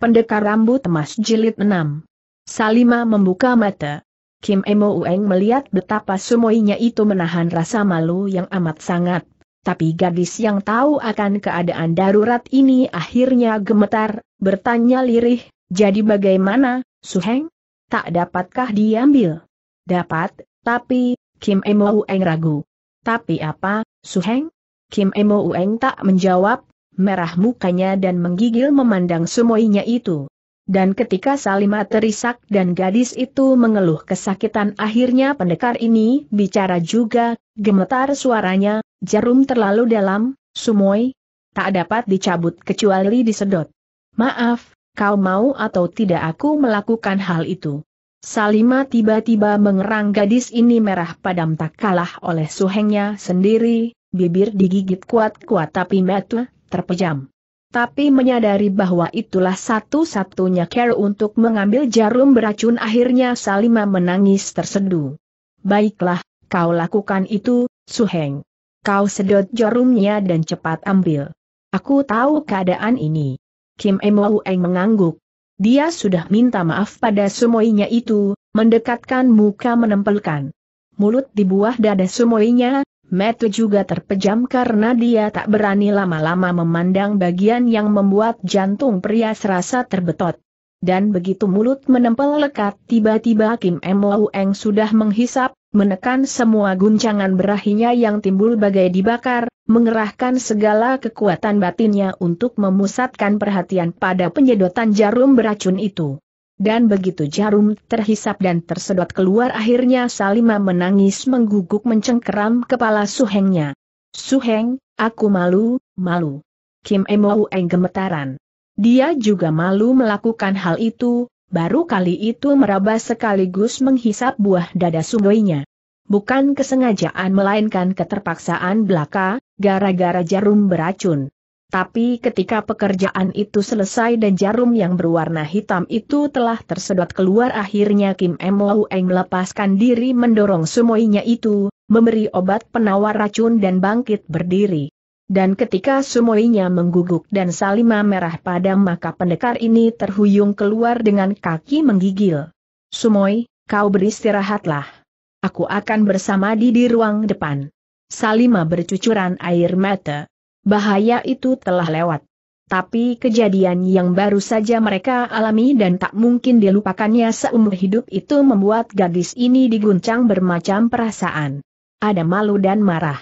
Pendekar Rambut Emas Jilid 6 Salima membuka mata. Kim Emo Ueng melihat betapa semuanya itu menahan rasa malu yang amat sangat. Tapi gadis yang tahu akan keadaan darurat ini akhirnya gemetar, bertanya lirih, jadi bagaimana, Suheng? Tak dapatkah diambil? Dapat, tapi, Kim Emo Ueng ragu. Tapi apa, Suheng? Kim Emo Ueng tak menjawab, merah mukanya dan menggigil memandang semuanya itu. Dan ketika Salima terisak dan gadis itu mengeluh kesakitan akhirnya pendekar ini bicara juga, gemetar suaranya, jarum terlalu dalam, sumoi, tak dapat dicabut kecuali disedot. Maaf, kau mau atau tidak aku melakukan hal itu. Salima tiba-tiba mengerang gadis ini merah padam tak kalah oleh suhengnya sendiri, bibir digigit kuat-kuat tapi metu terpejam. Tapi menyadari bahwa itulah satu-satunya care untuk mengambil jarum beracun akhirnya Salima menangis terseduh. Baiklah, kau lakukan itu, Suheng. Kau sedot jarumnya dan cepat ambil. Aku tahu keadaan ini. Kim Emou Eng mengangguk. Dia sudah minta maaf pada sumoinya itu, mendekatkan muka menempelkan. Mulut di buah dada sumoinya, Mata juga terpejam karena dia tak berani lama-lama memandang bagian yang membuat jantung pria serasa terbetot. Dan begitu mulut menempel lekat tiba-tiba Kim M. Eng sudah menghisap, menekan semua guncangan berahinya yang timbul bagai dibakar, mengerahkan segala kekuatan batinnya untuk memusatkan perhatian pada penyedotan jarum beracun itu dan begitu jarum terhisap dan tersedot keluar akhirnya Salima menangis mengguguk mencengkeram kepala Suhengnya. Suheng, aku malu, malu. Kim Emo Eng gemetaran. Dia juga malu melakukan hal itu, baru kali itu meraba sekaligus menghisap buah dada sungguhnya. Bukan kesengajaan melainkan keterpaksaan belaka, gara-gara jarum beracun. Tapi ketika pekerjaan itu selesai dan jarum yang berwarna hitam itu telah tersedot keluar akhirnya Kim Lau Eng melepaskan diri mendorong sumoinya itu, memberi obat penawar racun dan bangkit berdiri. Dan ketika sumoinya mengguguk dan salima merah padam maka pendekar ini terhuyung keluar dengan kaki menggigil. Sumoi, kau beristirahatlah. Aku akan bersama di di ruang depan. Salima bercucuran air mata bahaya itu telah lewat. Tapi kejadian yang baru saja mereka alami dan tak mungkin dilupakannya seumur hidup itu membuat gadis ini diguncang bermacam perasaan. Ada malu dan marah.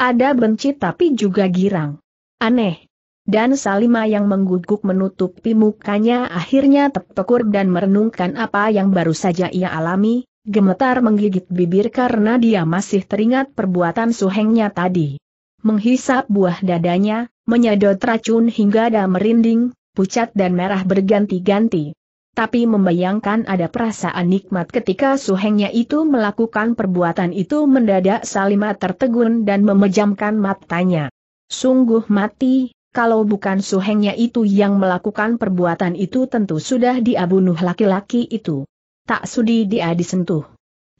Ada benci tapi juga girang. Aneh. Dan Salima yang mengguguk menutupi mukanya akhirnya terpekur dan merenungkan apa yang baru saja ia alami, gemetar menggigit bibir karena dia masih teringat perbuatan suhengnya tadi menghisap buah dadanya, menyedot racun hingga ada merinding, pucat dan merah berganti-ganti. Tapi membayangkan ada perasaan nikmat ketika suhengnya itu melakukan perbuatan itu mendadak Salima tertegun dan memejamkan matanya. Sungguh mati, kalau bukan suhengnya itu yang melakukan perbuatan itu tentu sudah diabunuh laki-laki itu. Tak sudi dia disentuh.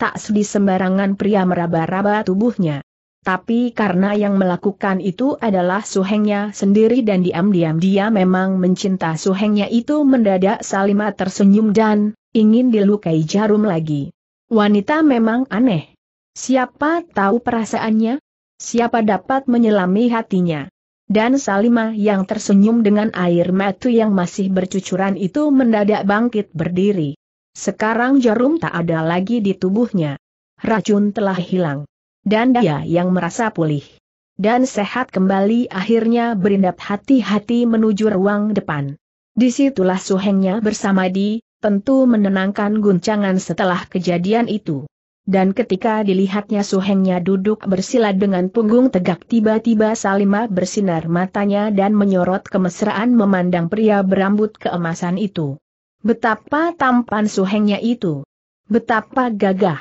Tak sudi sembarangan pria meraba-raba tubuhnya. Tapi karena yang melakukan itu adalah suhengnya sendiri dan diam-diam dia memang mencinta suhengnya itu mendadak Salima tersenyum dan ingin dilukai jarum lagi. Wanita memang aneh. Siapa tahu perasaannya? Siapa dapat menyelami hatinya? Dan Salima yang tersenyum dengan air mata yang masih bercucuran itu mendadak bangkit berdiri. Sekarang jarum tak ada lagi di tubuhnya. Racun telah hilang dan dia yang merasa pulih dan sehat kembali akhirnya berindap hati-hati menuju ruang depan. Disitulah suhengnya bersama Di, tentu menenangkan guncangan setelah kejadian itu. Dan ketika dilihatnya suhengnya duduk bersila dengan punggung tegak tiba-tiba Salima bersinar matanya dan menyorot kemesraan memandang pria berambut keemasan itu. Betapa tampan suhengnya itu. Betapa gagah.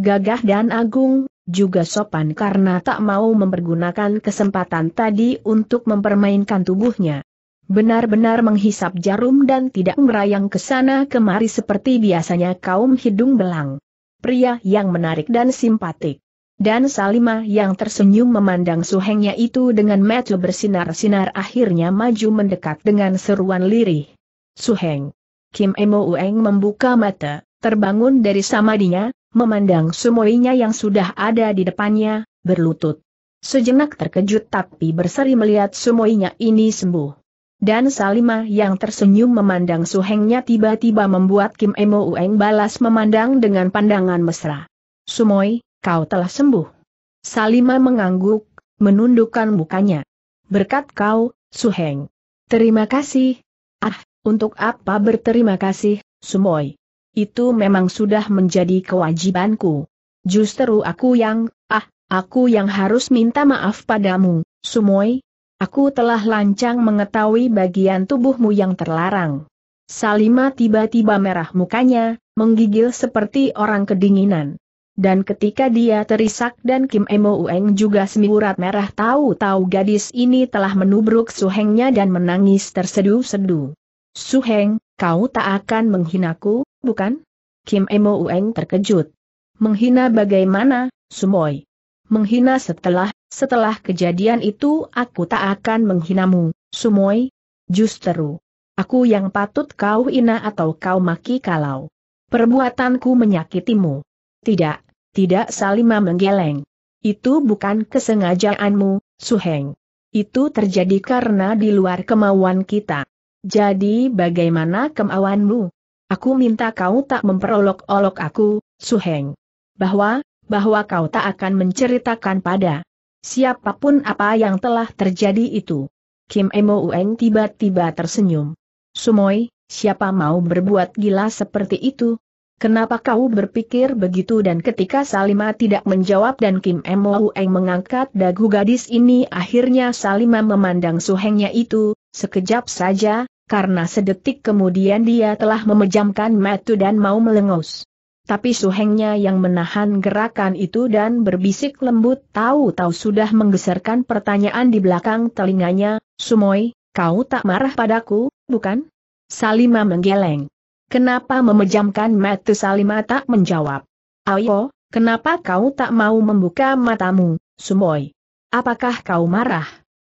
Gagah dan agung, juga sopan karena tak mau mempergunakan kesempatan tadi untuk mempermainkan tubuhnya. Benar-benar menghisap jarum dan tidak merayang ke sana kemari seperti biasanya kaum hidung belang. Pria yang menarik dan simpatik. Dan Salima yang tersenyum memandang suhengnya itu dengan mata bersinar-sinar akhirnya maju mendekat dengan seruan lirih. Suheng. Kim Emo Ueng membuka mata, terbangun dari samadinya, memandang sumoinya yang sudah ada di depannya, berlutut. Sejenak terkejut tapi berseri melihat sumoinya ini sembuh. Dan Salima yang tersenyum memandang suhengnya tiba-tiba membuat Kim Emo Ueng balas memandang dengan pandangan mesra. Sumoi, kau telah sembuh. Salima mengangguk, menundukkan mukanya. Berkat kau, Suheng. Terima kasih. Ah, untuk apa berterima kasih, Sumoi? Itu memang sudah menjadi kewajibanku. Justru aku yang, ah, aku yang harus minta maaf padamu, Sumoy. Aku telah lancang mengetahui bagian tubuhmu yang terlarang. Salima tiba-tiba merah mukanya, menggigil seperti orang kedinginan. Dan ketika dia terisak dan Kim Emo Ueng juga semiurat merah tahu-tahu gadis ini telah menubruk suhengnya dan menangis terseduh-seduh. Suheng, kau tak akan menghinaku? bukan? Kim Emo Ueng terkejut. Menghina bagaimana, Sumoy? Menghina setelah, setelah kejadian itu aku tak akan menghinamu, Sumoy. Justru, aku yang patut kau ina atau kau maki kalau perbuatanku menyakitimu. Tidak, tidak Salima menggeleng. Itu bukan kesengajaanmu, Suheng. Itu terjadi karena di luar kemauan kita. Jadi bagaimana kemauanmu? Aku minta kau tak memperolok-olok aku, Suheng. Bahwa, bahwa kau tak akan menceritakan pada siapapun apa yang telah terjadi itu. Kim Emo Ueng tiba-tiba tersenyum. Sumoi, siapa mau berbuat gila seperti itu? Kenapa kau berpikir begitu dan ketika Salima tidak menjawab dan Kim Emo Ueng mengangkat dagu gadis ini akhirnya Salima memandang suhengnya itu, sekejap saja, karena sedetik kemudian dia telah memejamkan mata dan mau melengos. Tapi suhengnya yang menahan gerakan itu dan berbisik lembut tahu-tahu sudah menggeserkan pertanyaan di belakang telinganya, Sumoy, kau tak marah padaku, bukan? Salima menggeleng. Kenapa memejamkan mata Salima tak menjawab? Ayo, kenapa kau tak mau membuka matamu, Sumoy? Apakah kau marah?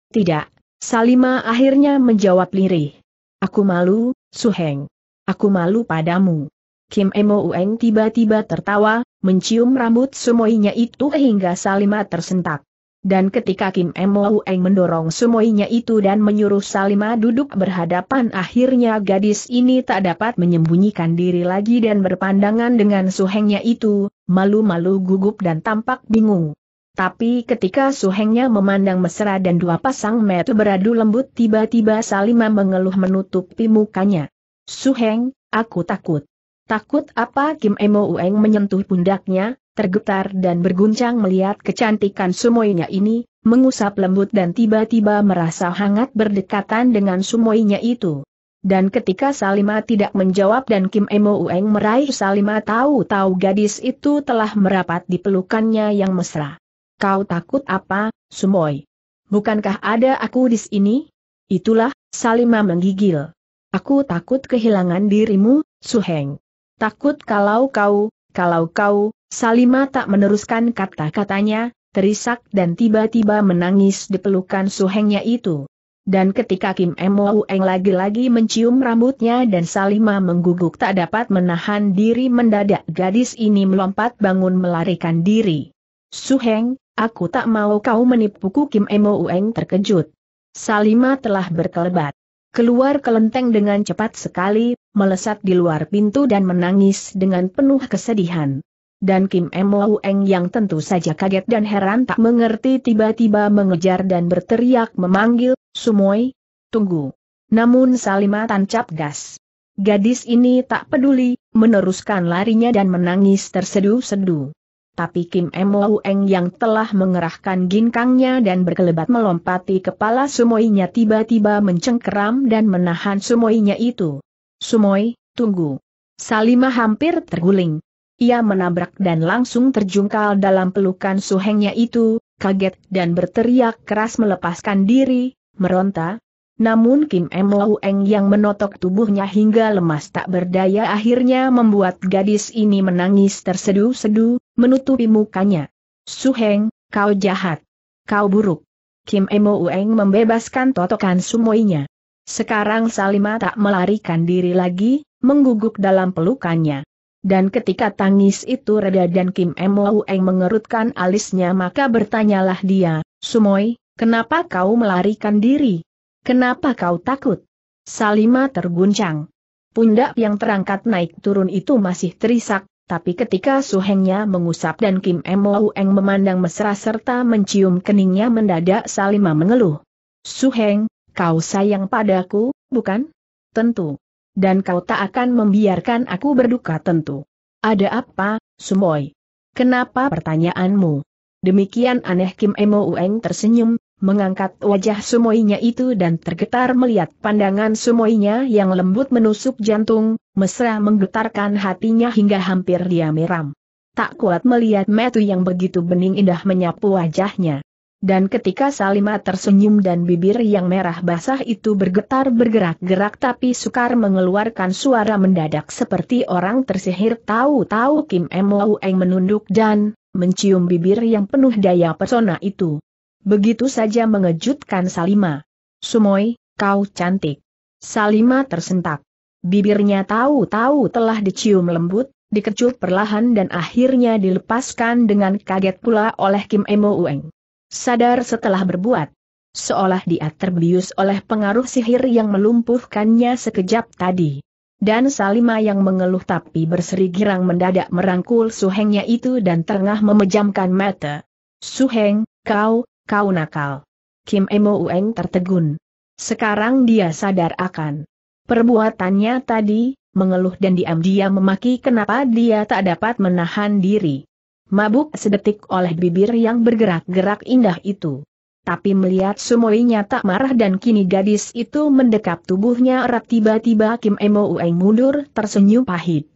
Tidak, Salima akhirnya menjawab lirih. Aku malu, Su Heng. Aku malu padamu. Kim Emo Ueng tiba-tiba tertawa, mencium rambut semuanya itu hingga Salima tersentak. Dan ketika Kim Emo Ueng mendorong semuanya itu dan menyuruh Salima duduk berhadapan akhirnya gadis ini tak dapat menyembunyikan diri lagi dan berpandangan dengan suhengnya itu, malu-malu gugup dan tampak bingung. Tapi ketika suhengnya memandang mesra dan dua pasang mata beradu lembut tiba-tiba Salima mengeluh menutupi mukanya. Suheng, aku takut. Takut apa Kim Emo Ueng menyentuh pundaknya, tergetar dan berguncang melihat kecantikan sumoinya ini, mengusap lembut dan tiba-tiba merasa hangat berdekatan dengan sumoinya itu. Dan ketika Salima tidak menjawab dan Kim Emo Ueng meraih Salima tahu-tahu gadis itu telah merapat di pelukannya yang mesra. Kau takut apa, Sumoy? Bukankah ada aku di sini? Itulah, Salima menggigil. Aku takut kehilangan dirimu, Suheng. Takut kalau kau, kalau kau, Salima tak meneruskan kata-katanya, terisak dan tiba-tiba menangis di pelukan Suhengnya itu. Dan ketika Kim Emoueng lagi-lagi mencium rambutnya dan Salima mengguguk tak dapat menahan diri mendadak gadis ini melompat bangun melarikan diri. Suheng, Aku tak mau kau menipuku Kim Emo Ueng terkejut. Salima telah berkelebat. Keluar kelenteng dengan cepat sekali, melesat di luar pintu dan menangis dengan penuh kesedihan. Dan Kim Emo Ueng yang tentu saja kaget dan heran tak mengerti tiba-tiba mengejar dan berteriak memanggil, Sumoy, tunggu. Namun Salima tancap gas. Gadis ini tak peduli, meneruskan larinya dan menangis terseduh-seduh tapi Kim Emo Eng yang telah mengerahkan ginkangnya dan berkelebat melompati kepala Sumoinya tiba-tiba mencengkeram dan menahan Sumoinya itu. Sumoi, tunggu. Salima hampir terguling. Ia menabrak dan langsung terjungkal dalam pelukan suhengnya itu, kaget dan berteriak keras melepaskan diri, meronta, namun Kim Mo Eng yang menotok tubuhnya hingga lemas tak berdaya akhirnya membuat gadis ini menangis tersedu-sedu, menutupi mukanya. Suheng, kau jahat. Kau buruk. Kim Mo Eng membebaskan totokan sumoinya. Sekarang Salima tak melarikan diri lagi, mengguguk dalam pelukannya. Dan ketika tangis itu reda dan Kim Mo Eng mengerutkan alisnya maka bertanyalah dia, Sumoy, kenapa kau melarikan diri? Kenapa kau takut? Salima terguncang. Pundak yang terangkat naik turun itu masih terisak, tapi ketika suhengnya mengusap dan Kim Emoueng memandang mesra serta mencium keningnya mendadak Salima mengeluh. Suheng, kau sayang padaku, bukan? Tentu. Dan kau tak akan membiarkan aku berduka tentu. Ada apa, Sumoy? Kenapa pertanyaanmu? Demikian aneh Kim Emo Ueng tersenyum, mengangkat wajah sumoinya itu dan tergetar melihat pandangan sumoinya yang lembut menusuk jantung, mesra menggetarkan hatinya hingga hampir dia meram. Tak kuat melihat metu yang begitu bening indah menyapu wajahnya. Dan ketika Salima tersenyum dan bibir yang merah basah itu bergetar bergerak-gerak tapi sukar mengeluarkan suara mendadak seperti orang tersihir tahu-tahu Kim Emou Eng menunduk dan mencium bibir yang penuh daya pesona itu. Begitu saja mengejutkan Salima. Sumoy, kau cantik. Salima tersentak. Bibirnya tahu-tahu telah dicium lembut, dikecup perlahan dan akhirnya dilepaskan dengan kaget pula oleh Kim Emo Ueng. Sadar setelah berbuat. Seolah dia terbius oleh pengaruh sihir yang melumpuhkannya sekejap tadi. Dan Salima yang mengeluh tapi berseri girang mendadak merangkul suhengnya itu dan tengah memejamkan mata. Suheng, kau, kau nakal. Kim Emo Ueng tertegun. Sekarang dia sadar akan perbuatannya tadi, mengeluh dan diam dia memaki kenapa dia tak dapat menahan diri. Mabuk sedetik oleh bibir yang bergerak-gerak indah itu. Tapi melihat sumoinya tak marah dan kini gadis itu mendekap tubuhnya erat tiba-tiba Kim Emo Ueng mundur tersenyum pahit.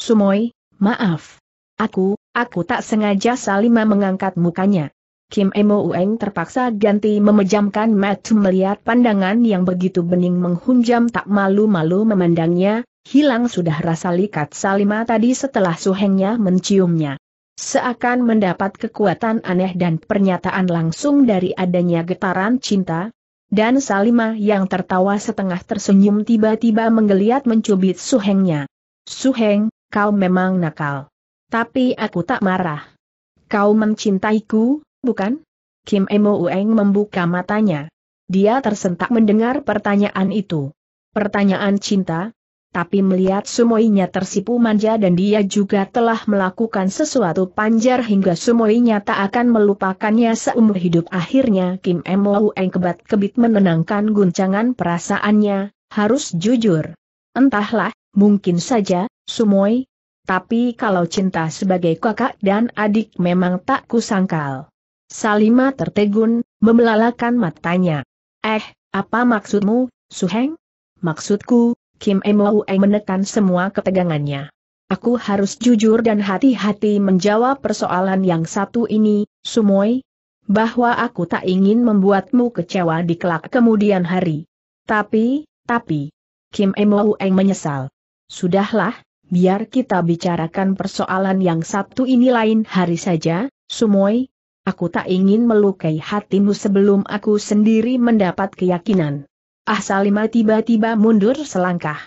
Sumoi, maaf. Aku, aku tak sengaja Salima mengangkat mukanya. Kim Emo Ueng terpaksa ganti memejamkan mata melihat pandangan yang begitu bening menghunjam tak malu-malu memandangnya, hilang sudah rasa likat Salima tadi setelah suhengnya menciumnya. Seakan mendapat kekuatan aneh dan pernyataan langsung dari adanya getaran cinta, dan Salima yang tertawa setengah tersenyum tiba-tiba menggeliat mencubit Suhengnya. Suheng, kau memang nakal. Tapi aku tak marah. Kau mencintaiku, bukan? Kim Emo Ueng membuka matanya. Dia tersentak mendengar pertanyaan itu. Pertanyaan cinta, tapi melihat Sumoinya tersipu manja dan dia juga telah melakukan sesuatu panjar hingga Sumoinya tak akan melupakannya seumur hidup. Akhirnya Kim Mo Ueng kebat-kebit menenangkan guncangan perasaannya, harus jujur. Entahlah, mungkin saja, Sumoi. Tapi kalau cinta sebagai kakak dan adik memang tak kusangkal. Salima tertegun, membelalakan matanya. Eh, apa maksudmu, Suheng? Maksudku, Kim Emoe menekan semua ketegangannya. Aku harus jujur dan hati-hati menjawab persoalan yang satu ini, Sumoy. Bahwa aku tak ingin membuatmu kecewa di kelak kemudian hari. Tapi, tapi, Kim Emoe menyesal. Sudahlah, biar kita bicarakan persoalan yang satu ini lain hari saja, Sumoy, Aku tak ingin melukai hatimu sebelum aku sendiri mendapat keyakinan. Ah Salima tiba-tiba mundur selangkah.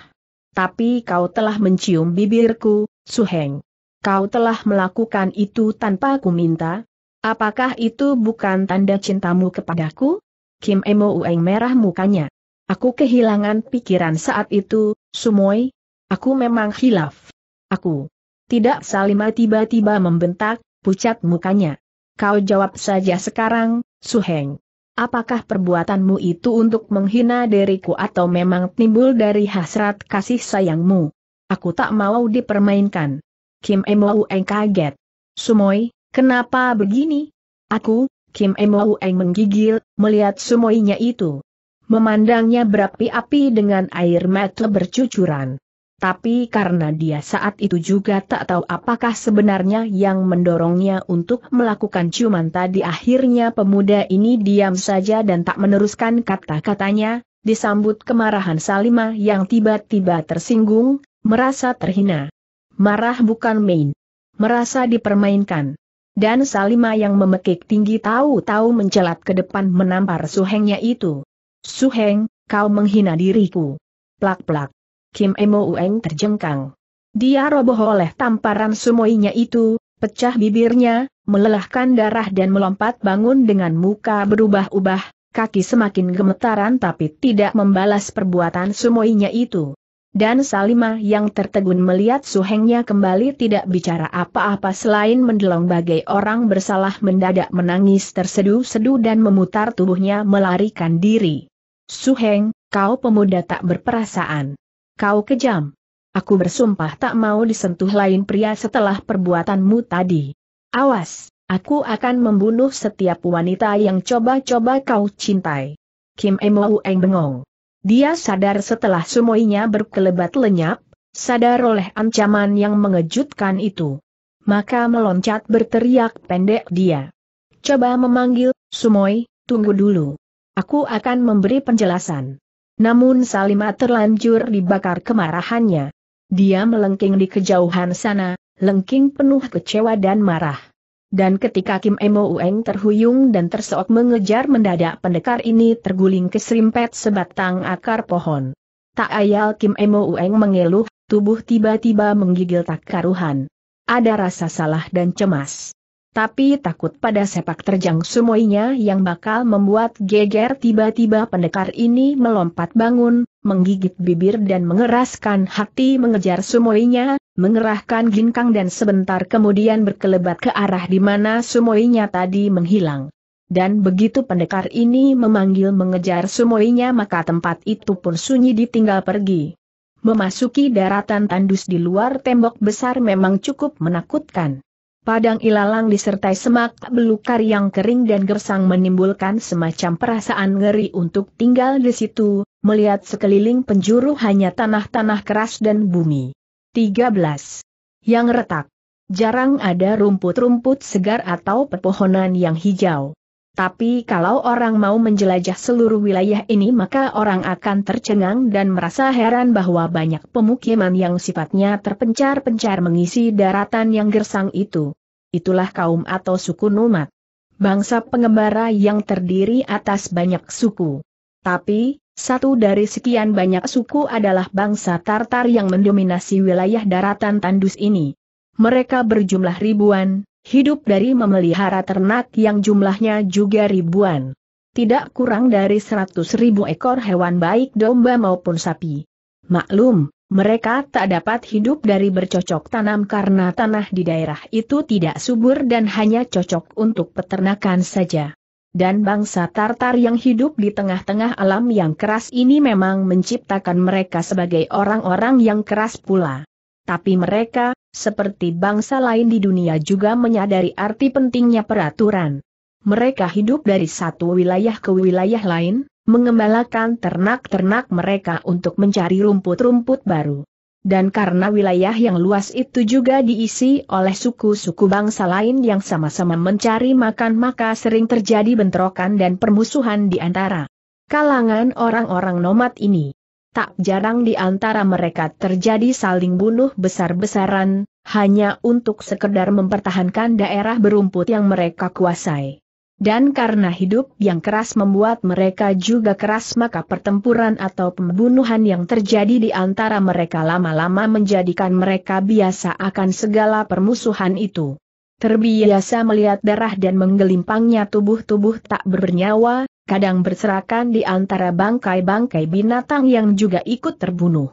Tapi kau telah mencium bibirku, Suheng. Kau telah melakukan itu tanpa ku minta. Apakah itu bukan tanda cintamu kepadaku? Kim Emo Ueng merah mukanya. Aku kehilangan pikiran saat itu, Sumoy. Aku memang hilaf. Aku. Tidak Salima tiba-tiba membentak, pucat mukanya. Kau jawab saja sekarang, Su Heng. Apakah perbuatanmu itu untuk menghina diriku atau memang timbul dari hasrat kasih sayangmu? Aku tak mau dipermainkan. Kim Eng kaget. Sumoi, kenapa begini? Aku, Kim Eng menggigil, melihat sumoinya itu memandangnya berapi-api dengan air mata bercucuran. Tapi karena dia saat itu juga tak tahu apakah sebenarnya yang mendorongnya untuk melakukan ciuman tadi akhirnya pemuda ini diam saja dan tak meneruskan kata-katanya, disambut kemarahan Salima yang tiba-tiba tersinggung, merasa terhina. Marah bukan main. Merasa dipermainkan. Dan Salima yang memekik tinggi tahu-tahu mencelat ke depan menampar suhengnya itu. Suheng, kau menghina diriku. Plak-plak. Kim Emo Ueng terjengkang. Dia roboh oleh tamparan sumoinya itu, pecah bibirnya, melelahkan darah dan melompat bangun dengan muka berubah-ubah, kaki semakin gemetaran tapi tidak membalas perbuatan sumoinya itu. Dan Salima yang tertegun melihat suhengnya kembali tidak bicara apa-apa selain mendelong bagai orang bersalah mendadak menangis tersedu-sedu dan memutar tubuhnya melarikan diri. Suheng, kau pemuda tak berperasaan. Kau kejam. Aku bersumpah tak mau disentuh lain pria setelah perbuatanmu tadi. Awas, aku akan membunuh setiap wanita yang coba-coba kau cintai. Kim Emo Eng bengong. Dia sadar setelah semuanya berkelebat lenyap, sadar oleh ancaman yang mengejutkan itu. Maka meloncat berteriak pendek dia. Coba memanggil, Sumoy, tunggu dulu. Aku akan memberi penjelasan. Namun Salima terlanjur dibakar kemarahannya. Dia melengking di kejauhan sana, lengking penuh kecewa dan marah. Dan ketika Kim Emo Ueng terhuyung dan terseok mengejar mendadak pendekar ini terguling ke serimpet sebatang akar pohon. Tak ayal Kim Emo Ueng mengeluh, tubuh tiba-tiba menggigil tak karuhan. Ada rasa salah dan cemas tapi takut pada sepak terjang sumoinya yang bakal membuat geger tiba-tiba pendekar ini melompat bangun, menggigit bibir dan mengeraskan hati mengejar sumoinya, mengerahkan ginkang dan sebentar kemudian berkelebat ke arah di mana sumoinya tadi menghilang. Dan begitu pendekar ini memanggil mengejar sumoinya maka tempat itu pun sunyi ditinggal pergi. Memasuki daratan tandus di luar tembok besar memang cukup menakutkan. Padang ilalang disertai semak belukar yang kering dan gersang menimbulkan semacam perasaan ngeri untuk tinggal di situ, melihat sekeliling penjuru hanya tanah-tanah keras dan bumi. 13. Yang retak. Jarang ada rumput-rumput segar atau pepohonan yang hijau. Tapi kalau orang mau menjelajah seluruh wilayah ini maka orang akan tercengang dan merasa heran bahwa banyak pemukiman yang sifatnya terpencar-pencar mengisi daratan yang gersang itu. Itulah kaum atau suku Nomad. Bangsa pengembara yang terdiri atas banyak suku. Tapi, satu dari sekian banyak suku adalah bangsa Tartar yang mendominasi wilayah daratan tandus ini. Mereka berjumlah ribuan, hidup dari memelihara ternak yang jumlahnya juga ribuan. Tidak kurang dari seratus ribu ekor hewan baik domba maupun sapi. Maklum, mereka tak dapat hidup dari bercocok tanam karena tanah di daerah itu tidak subur dan hanya cocok untuk peternakan saja. Dan bangsa Tartar yang hidup di tengah-tengah alam yang keras ini memang menciptakan mereka sebagai orang-orang yang keras pula tapi mereka, seperti bangsa lain di dunia juga menyadari arti pentingnya peraturan. Mereka hidup dari satu wilayah ke wilayah lain, mengembalakan ternak-ternak mereka untuk mencari rumput-rumput baru. Dan karena wilayah yang luas itu juga diisi oleh suku-suku bangsa lain yang sama-sama mencari makan maka sering terjadi bentrokan dan permusuhan di antara kalangan orang-orang nomad ini tak jarang di antara mereka terjadi saling bunuh besar-besaran, hanya untuk sekedar mempertahankan daerah berumput yang mereka kuasai. Dan karena hidup yang keras membuat mereka juga keras maka pertempuran atau pembunuhan yang terjadi di antara mereka lama-lama menjadikan mereka biasa akan segala permusuhan itu. Terbiasa melihat darah dan menggelimpangnya tubuh-tubuh tak bernyawa, kadang berserakan di antara bangkai-bangkai binatang yang juga ikut terbunuh.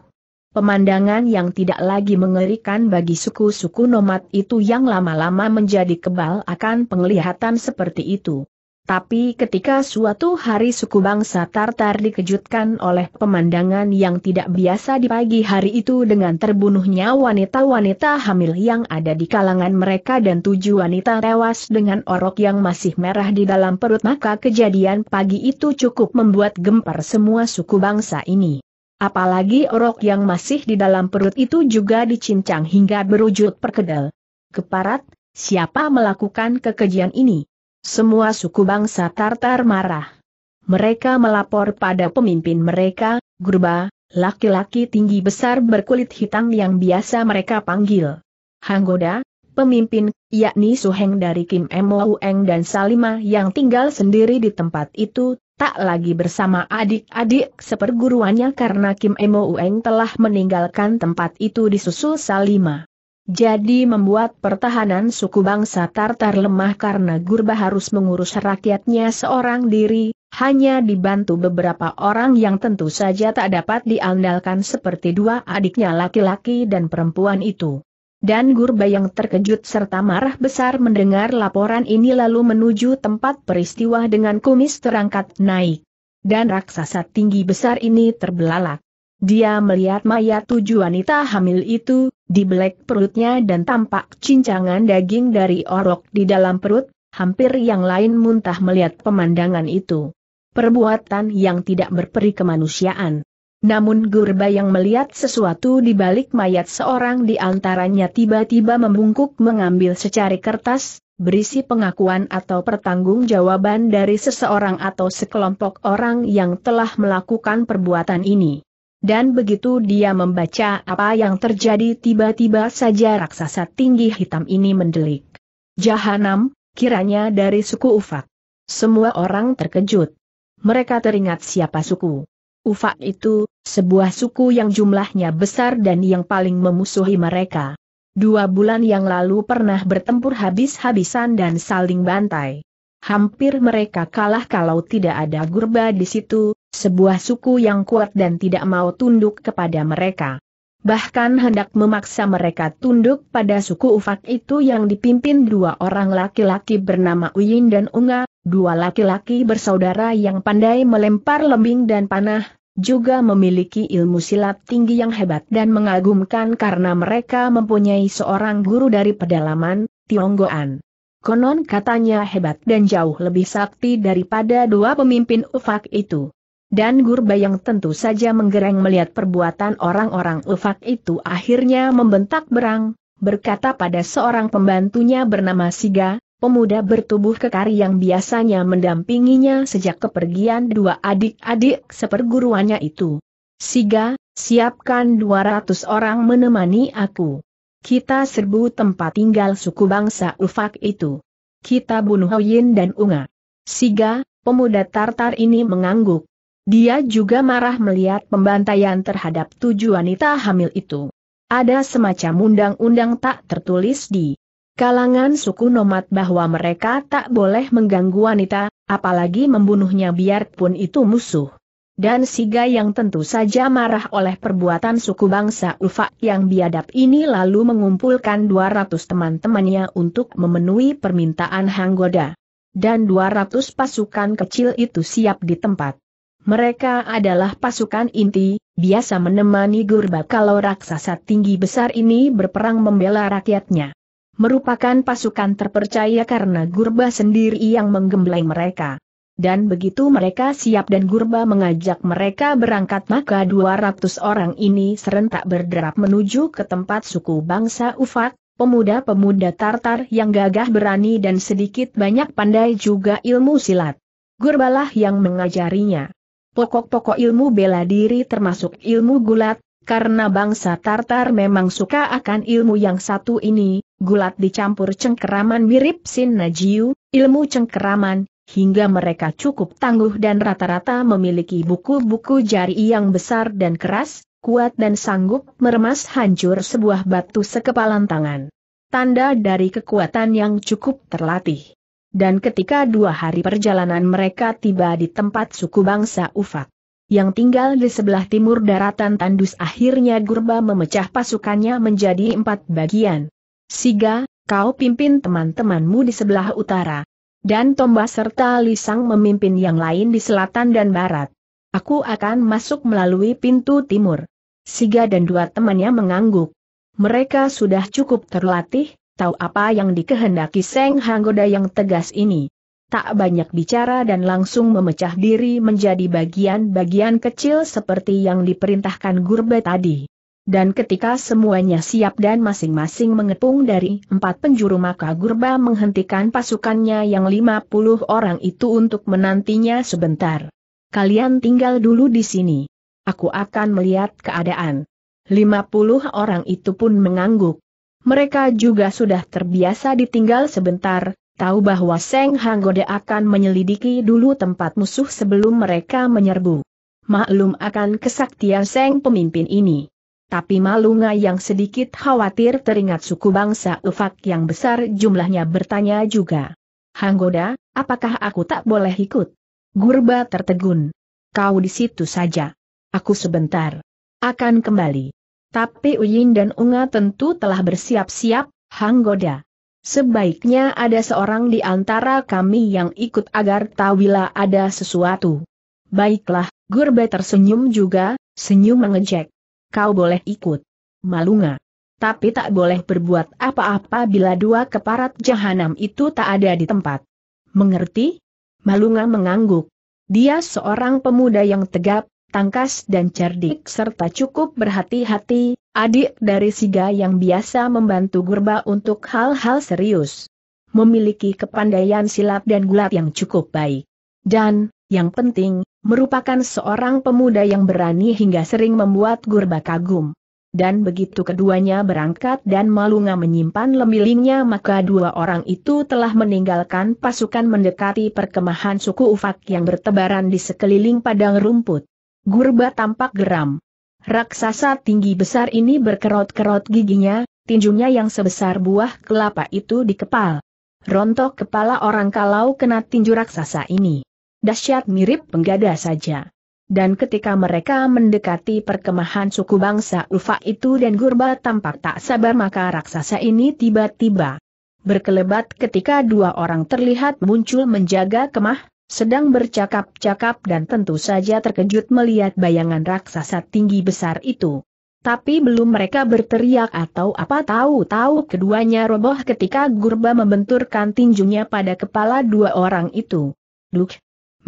Pemandangan yang tidak lagi mengerikan bagi suku-suku nomad itu yang lama-lama menjadi kebal akan penglihatan seperti itu. Tapi ketika suatu hari suku bangsa Tartar dikejutkan oleh pemandangan yang tidak biasa di pagi hari itu dengan terbunuhnya wanita-wanita hamil yang ada di kalangan mereka dan tujuh wanita tewas dengan orok yang masih merah di dalam perut maka kejadian pagi itu cukup membuat gempar semua suku bangsa ini. Apalagi orok yang masih di dalam perut itu juga dicincang hingga berujut perkedel. Keparat, siapa melakukan kekejian ini? Semua suku bangsa Tartar marah. Mereka melapor pada pemimpin mereka, Gurba, laki-laki tinggi besar berkulit hitam yang biasa mereka panggil. Hanggoda, pemimpin, yakni Suheng dari Kim Emoueng dan Salima yang tinggal sendiri di tempat itu, tak lagi bersama adik-adik seperguruannya karena Kim Emoueng telah meninggalkan tempat itu disusul Salima. Jadi membuat pertahanan suku bangsa Tartar lemah karena Gurba harus mengurus rakyatnya seorang diri, hanya dibantu beberapa orang yang tentu saja tak dapat diandalkan seperti dua adiknya laki-laki dan perempuan itu. Dan Gurba yang terkejut serta marah besar mendengar laporan ini lalu menuju tempat peristiwa dengan kumis terangkat naik. Dan raksasa tinggi besar ini terbelalak. Dia melihat mayat tujuh wanita hamil itu, di belek perutnya dan tampak cincangan daging dari orok di dalam perut, hampir yang lain muntah melihat pemandangan itu. Perbuatan yang tidak berperi kemanusiaan. Namun Gurba yang melihat sesuatu di balik mayat seorang di antaranya tiba-tiba membungkuk mengambil secari kertas, berisi pengakuan atau pertanggungjawaban dari seseorang atau sekelompok orang yang telah melakukan perbuatan ini. Dan begitu dia membaca apa yang terjadi tiba-tiba saja raksasa tinggi hitam ini mendelik. Jahanam, kiranya dari suku Ufak. Semua orang terkejut. Mereka teringat siapa suku. Ufak itu, sebuah suku yang jumlahnya besar dan yang paling memusuhi mereka. Dua bulan yang lalu pernah bertempur habis-habisan dan saling bantai. Hampir mereka kalah kalau tidak ada gurba di situ, sebuah suku yang kuat dan tidak mau tunduk kepada mereka. Bahkan hendak memaksa mereka tunduk pada suku Ufak itu yang dipimpin dua orang laki-laki bernama Uyin dan Unga, dua laki-laki bersaudara yang pandai melempar lembing dan panah, juga memiliki ilmu silat tinggi yang hebat dan mengagumkan karena mereka mempunyai seorang guru dari pedalaman, Tionggoan. Konon katanya hebat dan jauh lebih sakti daripada dua pemimpin Ufak itu dan Gurba yang tentu saja menggereng melihat perbuatan orang-orang ufak itu akhirnya membentak berang, berkata pada seorang pembantunya bernama Siga, pemuda bertubuh kekar yang biasanya mendampinginya sejak kepergian dua adik-adik seperguruannya itu. Siga, siapkan 200 orang menemani aku. Kita serbu tempat tinggal suku bangsa Ufak itu. Kita bunuh Hoyin dan Unga. Siga, pemuda Tartar ini mengangguk, dia juga marah melihat pembantaian terhadap tujuh wanita hamil itu. Ada semacam undang-undang tak tertulis di kalangan suku nomad bahwa mereka tak boleh mengganggu wanita, apalagi membunuhnya biarpun itu musuh. Dan Siga yang tentu saja marah oleh perbuatan suku bangsa Ulfa yang biadab ini lalu mengumpulkan 200 teman-temannya untuk memenuhi permintaan Hanggoda. Dan 200 pasukan kecil itu siap di tempat. Mereka adalah pasukan inti, biasa menemani Gurba kalau raksasa tinggi besar ini berperang membela rakyatnya. Merupakan pasukan terpercaya karena Gurba sendiri yang menggembleng mereka. Dan begitu mereka siap dan Gurba mengajak mereka berangkat maka 200 orang ini serentak berderap menuju ke tempat suku bangsa Ufak, pemuda-pemuda Tartar yang gagah berani dan sedikit banyak pandai juga ilmu silat. Gurbalah yang mengajarinya pokok-pokok ilmu bela diri termasuk ilmu gulat, karena bangsa Tartar memang suka akan ilmu yang satu ini, gulat dicampur cengkeraman mirip Sin Najiu, ilmu cengkeraman, hingga mereka cukup tangguh dan rata-rata memiliki buku-buku jari yang besar dan keras, kuat dan sanggup meremas hancur sebuah batu sekepalan tangan. Tanda dari kekuatan yang cukup terlatih dan ketika dua hari perjalanan mereka tiba di tempat suku bangsa Ufak. Yang tinggal di sebelah timur daratan tandus akhirnya Gurba memecah pasukannya menjadi empat bagian. Siga, kau pimpin teman-temanmu di sebelah utara. Dan Tomba serta Lisang memimpin yang lain di selatan dan barat. Aku akan masuk melalui pintu timur. Siga dan dua temannya mengangguk. Mereka sudah cukup terlatih, tahu apa yang dikehendaki Seng Hanggoda yang tegas ini. Tak banyak bicara dan langsung memecah diri menjadi bagian-bagian kecil seperti yang diperintahkan Gurbe tadi. Dan ketika semuanya siap dan masing-masing mengepung dari empat penjuru maka Gurba menghentikan pasukannya yang 50 orang itu untuk menantinya sebentar. Kalian tinggal dulu di sini. Aku akan melihat keadaan. Lima puluh orang itu pun mengangguk. Mereka juga sudah terbiasa ditinggal sebentar, tahu bahwa Seng Hanggoda akan menyelidiki dulu tempat musuh sebelum mereka menyerbu. Maklum akan kesaktian Seng pemimpin ini. Tapi Malunga yang sedikit khawatir teringat suku bangsa Ufak yang besar jumlahnya bertanya juga. Hanggoda, apakah aku tak boleh ikut? Gurba tertegun. Kau di situ saja. Aku sebentar. Akan kembali. Tapi Uyin dan Unga tentu telah bersiap-siap, Hang Goda. Sebaiknya ada seorang di antara kami yang ikut agar tahu bila ada sesuatu. Baiklah, Gurbe tersenyum juga, senyum mengejek. Kau boleh ikut. Malunga. Tapi tak boleh berbuat apa-apa bila dua keparat jahanam itu tak ada di tempat. Mengerti? Malunga mengangguk. Dia seorang pemuda yang tegap, tangkas dan cerdik serta cukup berhati-hati, adik dari Siga yang biasa membantu Gurba untuk hal-hal serius. Memiliki kepandaian silat dan gulat yang cukup baik. Dan, yang penting, merupakan seorang pemuda yang berani hingga sering membuat Gurba kagum. Dan begitu keduanya berangkat dan Malunga menyimpan lemilingnya maka dua orang itu telah meninggalkan pasukan mendekati perkemahan suku Ufak yang bertebaran di sekeliling padang rumput. Gurba tampak geram. Raksasa tinggi besar ini berkerot-kerot giginya, tinjunya yang sebesar buah kelapa itu dikepal. Rontok kepala orang kalau kena tinju raksasa ini. Dasyat mirip penggada saja. Dan ketika mereka mendekati perkemahan suku bangsa Ulfa itu dan Gurba tampak tak sabar maka raksasa ini tiba-tiba berkelebat ketika dua orang terlihat muncul menjaga kemah, sedang bercakap-cakap dan tentu saja terkejut melihat bayangan raksasa tinggi besar itu. Tapi belum mereka berteriak atau apa tahu-tahu keduanya roboh ketika Gurba membenturkan tinjunya pada kepala dua orang itu. Duk!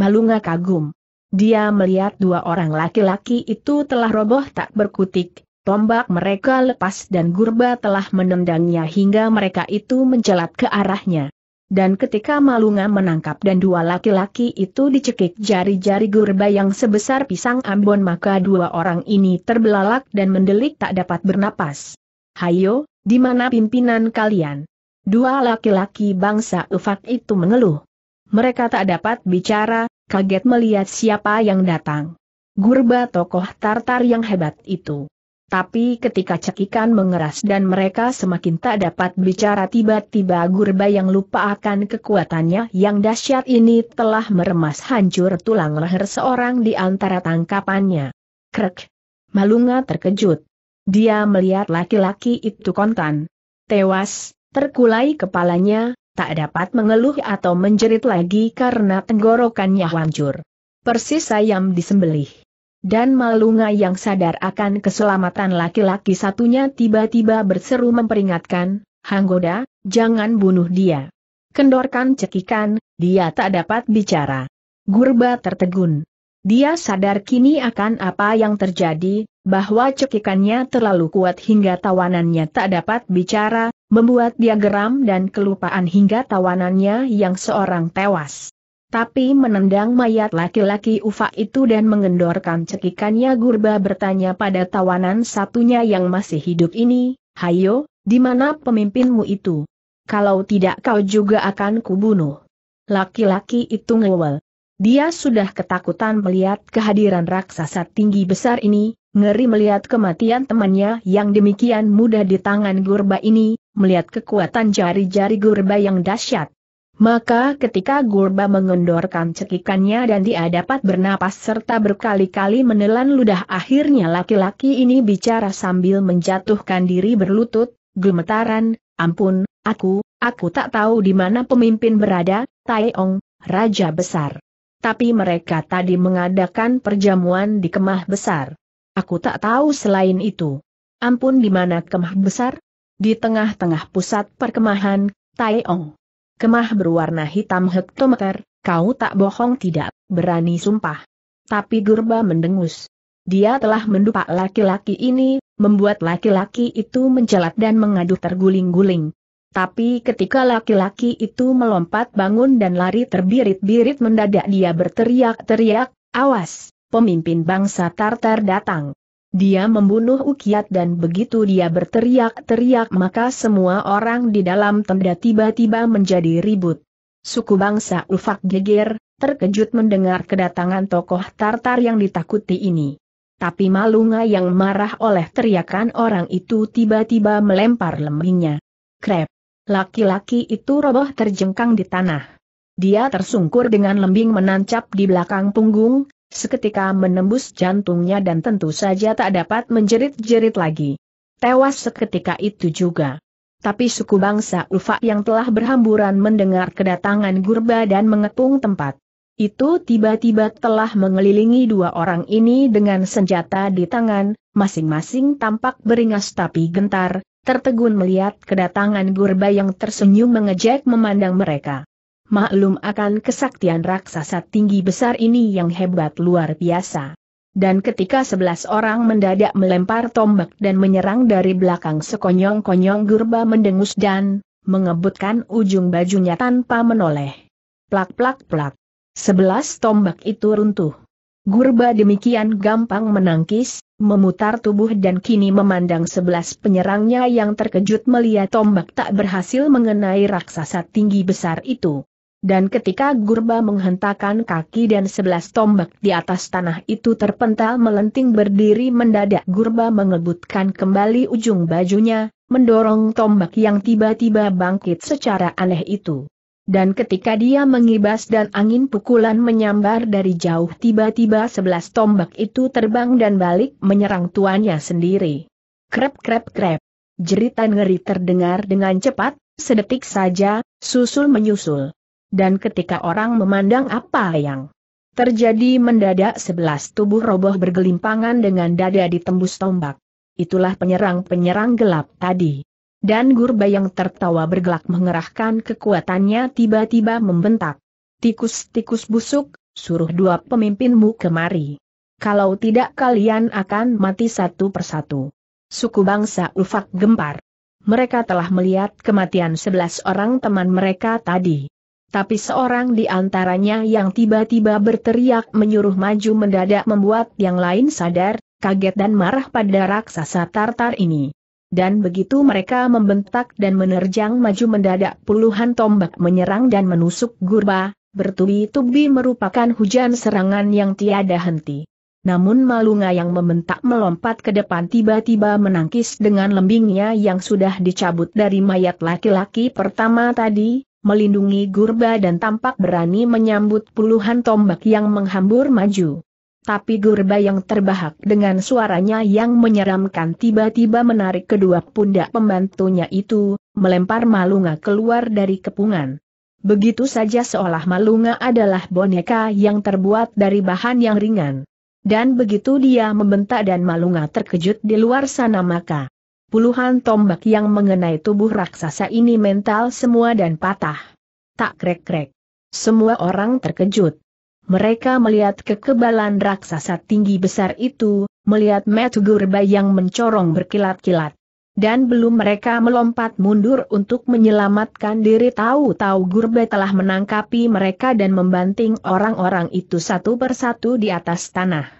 Malunga kagum. Dia melihat dua orang laki-laki itu telah roboh tak berkutik, tombak mereka lepas dan Gurba telah menendangnya hingga mereka itu mencelat ke arahnya. Dan ketika Malunga menangkap dan dua laki-laki itu dicekik jari-jari gurba yang sebesar pisang ambon maka dua orang ini terbelalak dan mendelik tak dapat bernapas. Hayo, di mana pimpinan kalian? Dua laki-laki bangsa Ufak itu mengeluh. Mereka tak dapat bicara, kaget melihat siapa yang datang. Gurba tokoh Tartar yang hebat itu. Tapi ketika cekikan mengeras dan mereka semakin tak dapat bicara tiba-tiba Gurba yang lupa akan kekuatannya yang dahsyat ini telah meremas hancur tulang leher seorang di antara tangkapannya. Krek! Malunga terkejut. Dia melihat laki-laki itu kontan. Tewas, terkulai kepalanya, tak dapat mengeluh atau menjerit lagi karena tenggorokannya hancur. Persis ayam disembelih dan Malunga yang sadar akan keselamatan laki-laki satunya tiba-tiba berseru memperingatkan, Hanggoda, jangan bunuh dia. Kendorkan cekikan, dia tak dapat bicara. Gurba tertegun. Dia sadar kini akan apa yang terjadi, bahwa cekikannya terlalu kuat hingga tawanannya tak dapat bicara, membuat dia geram dan kelupaan hingga tawanannya yang seorang tewas tapi menendang mayat laki-laki Ufa itu dan mengendorkan cekikannya Gurba bertanya pada tawanan satunya yang masih hidup ini, Hayo, di mana pemimpinmu itu? Kalau tidak kau juga akan kubunuh. Laki-laki itu ngewel. Dia sudah ketakutan melihat kehadiran raksasa tinggi besar ini, ngeri melihat kematian temannya yang demikian mudah di tangan Gurba ini, melihat kekuatan jari-jari Gurba yang dahsyat maka ketika Gurba mengendorkan cekikannya dan dia dapat bernapas serta berkali-kali menelan ludah akhirnya laki-laki ini bicara sambil menjatuhkan diri berlutut, gemetaran, ampun, aku, aku tak tahu di mana pemimpin berada, Taeong, Raja Besar. Tapi mereka tadi mengadakan perjamuan di kemah besar. Aku tak tahu selain itu. Ampun di mana kemah besar? Di tengah-tengah pusat perkemahan, Taeong. Kemah berwarna hitam hektometer, kau tak bohong tidak, berani sumpah. Tapi Gurba mendengus. Dia telah mendupak laki-laki ini, membuat laki-laki itu menjelat dan mengaduh terguling-guling. Tapi ketika laki-laki itu melompat bangun dan lari terbirit-birit mendadak dia berteriak-teriak, awas, pemimpin bangsa Tartar datang. Dia membunuh Ukiat dan begitu dia berteriak-teriak maka semua orang di dalam tenda tiba-tiba menjadi ribut. Suku bangsa Ufak geger, terkejut mendengar kedatangan tokoh Tartar yang ditakuti ini. Tapi Malunga yang marah oleh teriakan orang itu tiba-tiba melempar lembingnya. Krep! Laki-laki itu roboh terjengkang di tanah. Dia tersungkur dengan lembing menancap di belakang punggung, seketika menembus jantungnya dan tentu saja tak dapat menjerit-jerit lagi. Tewas seketika itu juga. Tapi suku bangsa Ufa yang telah berhamburan mendengar kedatangan Gurba dan mengepung tempat. Itu tiba-tiba telah mengelilingi dua orang ini dengan senjata di tangan, masing-masing tampak beringas tapi gentar, tertegun melihat kedatangan Gurba yang tersenyum mengejek memandang mereka maklum akan kesaktian raksasa tinggi besar ini yang hebat luar biasa. Dan ketika sebelas orang mendadak melempar tombak dan menyerang dari belakang sekonyong-konyong Gurba mendengus dan mengebutkan ujung bajunya tanpa menoleh. Plak plak plak. Sebelas tombak itu runtuh. Gurba demikian gampang menangkis, memutar tubuh dan kini memandang sebelas penyerangnya yang terkejut melihat tombak tak berhasil mengenai raksasa tinggi besar itu dan ketika Gurba menghentakkan kaki dan sebelas tombak di atas tanah itu terpental melenting berdiri mendadak Gurba mengebutkan kembali ujung bajunya, mendorong tombak yang tiba-tiba bangkit secara aneh itu. Dan ketika dia mengibas dan angin pukulan menyambar dari jauh tiba-tiba sebelas tombak itu terbang dan balik menyerang tuannya sendiri. Krep krep krep. Jeritan ngeri terdengar dengan cepat, sedetik saja, susul menyusul dan ketika orang memandang apa yang terjadi mendadak sebelas tubuh roboh bergelimpangan dengan dada ditembus tombak. Itulah penyerang-penyerang gelap tadi. Dan Gurba yang tertawa bergelak mengerahkan kekuatannya tiba-tiba membentak. Tikus-tikus busuk, suruh dua pemimpinmu kemari. Kalau tidak kalian akan mati satu persatu. Suku bangsa Ufak gempar. Mereka telah melihat kematian sebelas orang teman mereka tadi. Tapi seorang di antaranya yang tiba-tiba berteriak menyuruh maju mendadak membuat yang lain sadar, kaget dan marah pada raksasa Tartar ini. Dan begitu mereka membentak dan menerjang maju mendadak puluhan tombak menyerang dan menusuk gurba, bertubi-tubi merupakan hujan serangan yang tiada henti. Namun Malunga yang membentak melompat ke depan tiba-tiba menangkis dengan lembingnya yang sudah dicabut dari mayat laki-laki pertama tadi, melindungi Gurba dan tampak berani menyambut puluhan tombak yang menghambur maju. Tapi Gurba yang terbahak dengan suaranya yang menyeramkan tiba-tiba menarik kedua pundak pembantunya itu, melempar Malunga keluar dari kepungan. Begitu saja seolah Malunga adalah boneka yang terbuat dari bahan yang ringan. Dan begitu dia membentak dan Malunga terkejut di luar sana maka Puluhan tombak yang mengenai tubuh raksasa ini mental semua dan patah. Tak krek-krek. Semua orang terkejut. Mereka melihat kekebalan raksasa tinggi besar itu, melihat Metugurba yang mencorong berkilat-kilat. Dan belum mereka melompat mundur untuk menyelamatkan diri tahu-tahu Gurba telah menangkapi mereka dan membanting orang-orang itu satu persatu di atas tanah.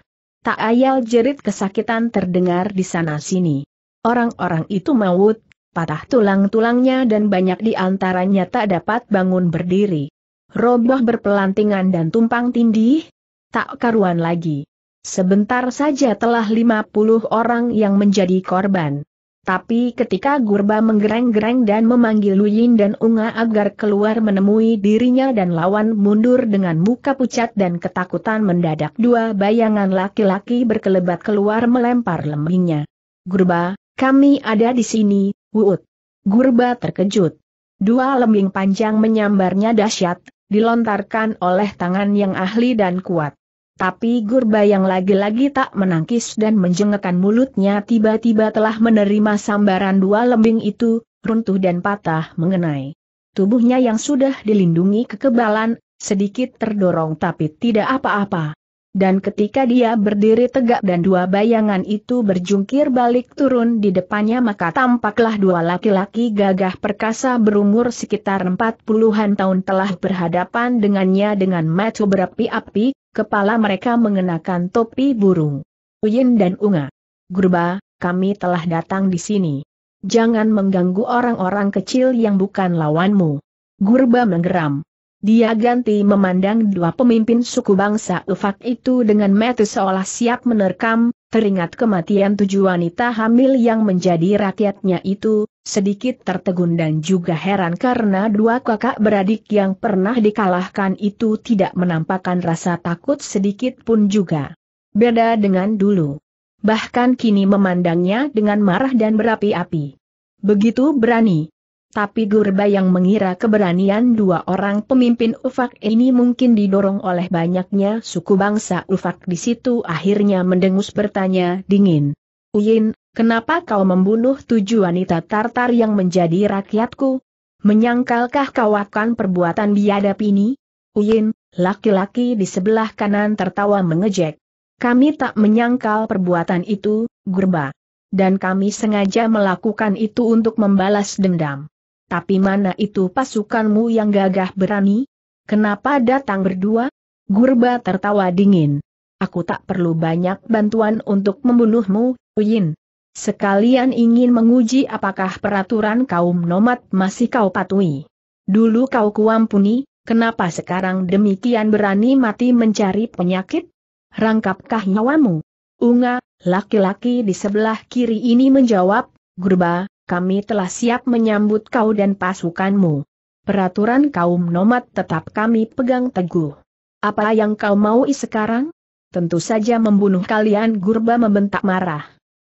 Tak ayal jerit kesakitan terdengar di sana-sini. Orang-orang itu maut, patah tulang-tulangnya dan banyak di antaranya tak dapat bangun berdiri. Roboh berpelantingan dan tumpang tindih, tak karuan lagi. Sebentar saja telah 50 orang yang menjadi korban. Tapi ketika Gurba menggereng-gereng dan memanggil Luyin dan Unga agar keluar menemui dirinya dan lawan mundur dengan muka pucat dan ketakutan mendadak dua bayangan laki-laki berkelebat keluar melempar lembingnya. Gurba, kami ada di sini, Wuut. Gurba terkejut. Dua lembing panjang menyambarnya dahsyat, dilontarkan oleh tangan yang ahli dan kuat. Tapi Gurba yang lagi-lagi tak menangkis dan menjengekkan mulutnya tiba-tiba telah menerima sambaran dua lembing itu, runtuh dan patah mengenai. Tubuhnya yang sudah dilindungi kekebalan, sedikit terdorong tapi tidak apa-apa dan ketika dia berdiri tegak dan dua bayangan itu berjungkir balik turun di depannya maka tampaklah dua laki-laki gagah perkasa berumur sekitar empat puluhan tahun telah berhadapan dengannya dengan mata berapi-api, kepala mereka mengenakan topi burung. Uyin dan Unga. Gurba, kami telah datang di sini. Jangan mengganggu orang-orang kecil yang bukan lawanmu. Gurba menggeram. Dia ganti memandang dua pemimpin suku bangsa Ufak itu dengan mata seolah siap menerkam, teringat kematian tujuh wanita hamil yang menjadi rakyatnya itu, sedikit tertegun dan juga heran karena dua kakak beradik yang pernah dikalahkan itu tidak menampakkan rasa takut sedikit pun juga. Beda dengan dulu. Bahkan kini memandangnya dengan marah dan berapi-api. Begitu berani, tapi Gurba yang mengira keberanian dua orang pemimpin Ufak ini mungkin didorong oleh banyaknya suku bangsa Ufak di situ akhirnya mendengus bertanya dingin. Uyin, kenapa kau membunuh tujuh wanita Tartar yang menjadi rakyatku? Menyangkalkah kau akan perbuatan biadab ini? Uyin, laki-laki di sebelah kanan tertawa mengejek. Kami tak menyangkal perbuatan itu, Gurba. Dan kami sengaja melakukan itu untuk membalas dendam. Tapi mana itu pasukanmu yang gagah berani? Kenapa datang berdua? Gurba tertawa dingin. Aku tak perlu banyak bantuan untuk membunuhmu, Uyin. Sekalian ingin menguji apakah peraturan kaum nomad masih kau patuhi. Dulu kau kuampuni, kenapa sekarang demikian berani mati mencari penyakit? Rangkapkah nyawamu? Unga, laki-laki di sebelah kiri ini menjawab, Gurba, kami telah siap menyambut kau dan pasukanmu. Peraturan kaum nomad tetap kami pegang teguh. Apa yang kau mau sekarang? Tentu saja membunuh kalian Gurba membentak marah.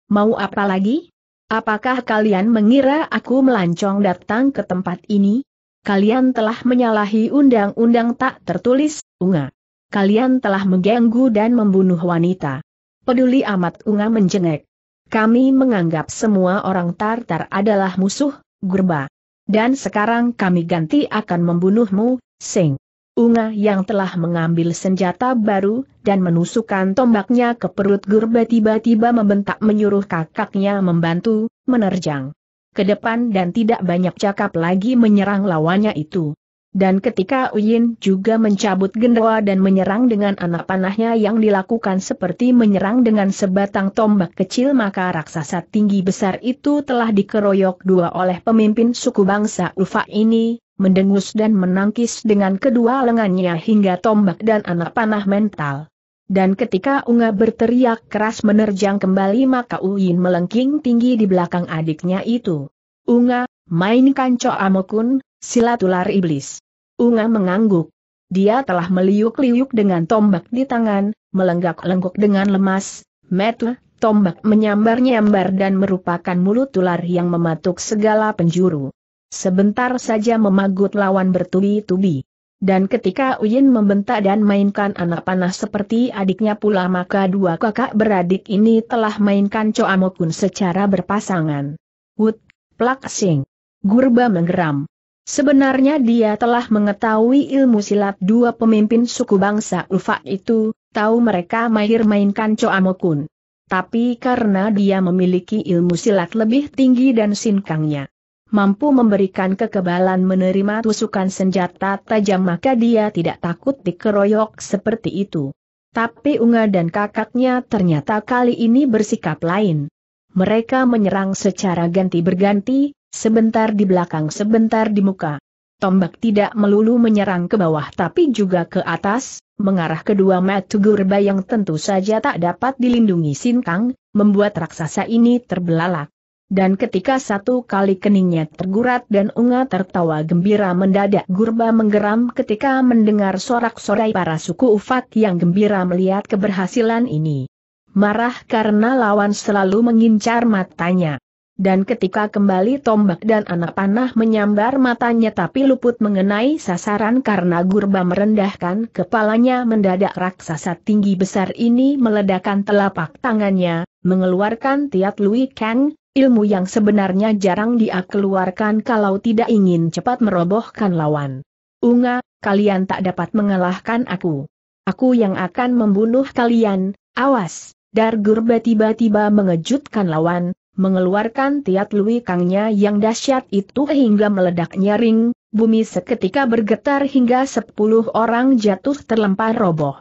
Mau apa lagi? Apakah kalian mengira aku melancong datang ke tempat ini? Kalian telah menyalahi undang-undang tak tertulis, Unga. Kalian telah mengganggu dan membunuh wanita. Peduli amat Unga menjengek. Kami menganggap semua orang Tartar adalah musuh, Gurba. Dan sekarang kami ganti akan membunuhmu, Sing. Unga yang telah mengambil senjata baru, dan menusukkan tombaknya ke perut Gurba tiba-tiba membentak menyuruh kakaknya membantu, menerjang ke depan dan tidak banyak cakap lagi menyerang lawannya itu. Dan ketika Uyin juga mencabut gendawa dan menyerang dengan anak panahnya yang dilakukan seperti menyerang dengan sebatang tombak kecil maka raksasa tinggi besar itu telah dikeroyok dua oleh pemimpin suku bangsa Ufa ini, mendengus dan menangkis dengan kedua lengannya hingga tombak dan anak panah mental. Dan ketika Unga berteriak keras menerjang kembali maka Uyin melengking tinggi di belakang adiknya itu. Unga, mainkan Cho Amokun, Silat ular iblis. Unga mengangguk. Dia telah meliuk-liuk dengan tombak di tangan, melenggak-lenggok dengan lemas, metu, tombak menyambar-nyambar dan merupakan mulut ular yang mematuk segala penjuru. Sebentar saja memagut lawan bertubi-tubi. Dan ketika Uyin membentak dan mainkan anak panah seperti adiknya pula maka dua kakak beradik ini telah mainkan Choamokun secara berpasangan. Wut, plak sing. Gurba menggeram. Sebenarnya dia telah mengetahui ilmu silat dua pemimpin suku bangsa Ufa itu, tahu mereka mahir mainkan Coamokun. Tapi karena dia memiliki ilmu silat lebih tinggi dan sinkangnya mampu memberikan kekebalan menerima tusukan senjata tajam maka dia tidak takut dikeroyok seperti itu. Tapi Unga dan kakaknya ternyata kali ini bersikap lain. Mereka menyerang secara ganti-berganti, Sebentar di belakang sebentar di muka. Tombak tidak melulu menyerang ke bawah tapi juga ke atas, mengarah kedua mata gurba yang tentu saja tak dapat dilindungi Sintang, membuat raksasa ini terbelalak. Dan ketika satu kali keningnya tergurat dan unga tertawa gembira mendadak Gurba menggeram ketika mendengar sorak-sorai para suku Ufak yang gembira melihat keberhasilan ini. Marah karena lawan selalu mengincar matanya dan ketika kembali tombak dan anak panah menyambar matanya tapi luput mengenai sasaran karena gurba merendahkan kepalanya mendadak raksasa tinggi besar ini meledakan telapak tangannya, mengeluarkan tiat Lui Kang, ilmu yang sebenarnya jarang dia keluarkan kalau tidak ingin cepat merobohkan lawan. Unga, kalian tak dapat mengalahkan aku. Aku yang akan membunuh kalian, awas! Dar Gurba tiba-tiba mengejutkan lawan, mengeluarkan tiat kangnya yang dahsyat itu hingga meledak nyaring, bumi seketika bergetar hingga sepuluh orang jatuh terlempar roboh.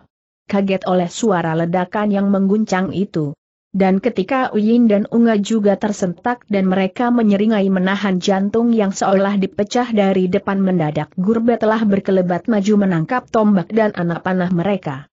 Kaget oleh suara ledakan yang mengguncang itu. Dan ketika Uyin dan Unga juga tersentak dan mereka menyeringai menahan jantung yang seolah dipecah dari depan mendadak Gurbe telah berkelebat maju menangkap tombak dan anak panah mereka.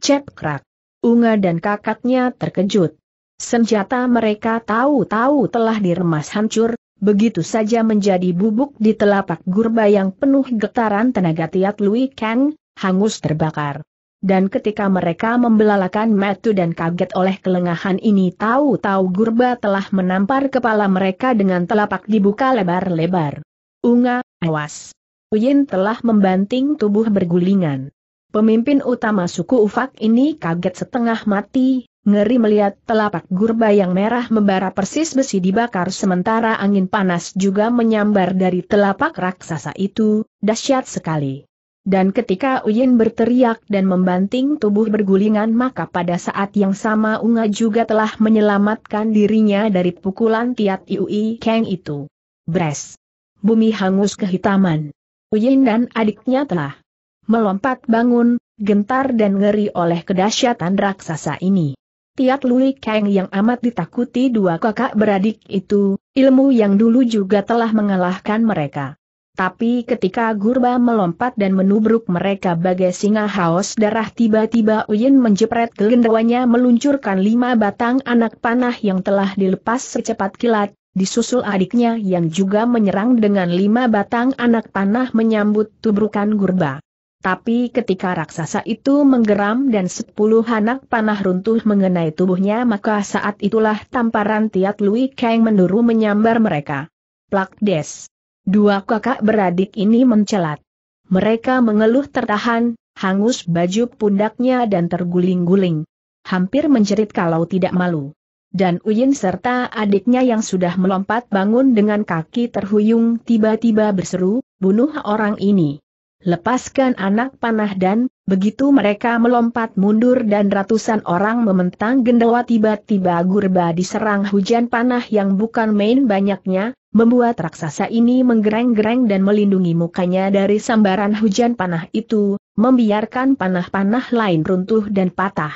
Cep krak. Unga dan kakaknya terkejut. Senjata mereka tahu-tahu telah diremas hancur, begitu saja menjadi bubuk di telapak gurba yang penuh getaran tenaga Tiat Lui Kang, hangus terbakar. Dan ketika mereka membelalakan metu dan kaget oleh kelengahan ini tahu-tahu Gurba telah menampar kepala mereka dengan telapak dibuka lebar-lebar. Unga, awas! Uyin telah membanting tubuh bergulingan. Pemimpin utama suku Ufak ini kaget setengah mati, ngeri melihat telapak gurba yang merah membara persis besi dibakar sementara angin panas juga menyambar dari telapak raksasa itu, dahsyat sekali. Dan ketika Uyin berteriak dan membanting tubuh bergulingan maka pada saat yang sama Unga juga telah menyelamatkan dirinya dari pukulan Tiat Iui Kang itu. Bres. Bumi hangus kehitaman. Uyin dan adiknya telah melompat bangun, gentar dan ngeri oleh kedahsyatan raksasa ini. Tiat Lui Kang yang amat ditakuti dua kakak beradik itu, ilmu yang dulu juga telah mengalahkan mereka. Tapi ketika Gurba melompat dan menubruk mereka bagai singa haus darah tiba-tiba Uyin menjepret gelendawanya meluncurkan lima batang anak panah yang telah dilepas secepat kilat, disusul adiknya yang juga menyerang dengan lima batang anak panah menyambut tubrukan Gurba. Tapi ketika raksasa itu menggeram dan sepuluh anak panah runtuh mengenai tubuhnya maka saat itulah tamparan Tiat Lui Kang menuru menyambar mereka. Plak des. Dua kakak beradik ini mencelat. Mereka mengeluh tertahan, hangus baju pundaknya dan terguling-guling. Hampir menjerit kalau tidak malu. Dan Uyin serta adiknya yang sudah melompat bangun dengan kaki terhuyung tiba-tiba berseru, bunuh orang ini. Lepaskan anak panah dan, begitu mereka melompat mundur dan ratusan orang mementang gendawa tiba-tiba gurba diserang hujan panah yang bukan main banyaknya, membuat raksasa ini menggereng-gereng dan melindungi mukanya dari sambaran hujan panah itu, membiarkan panah-panah lain runtuh dan patah.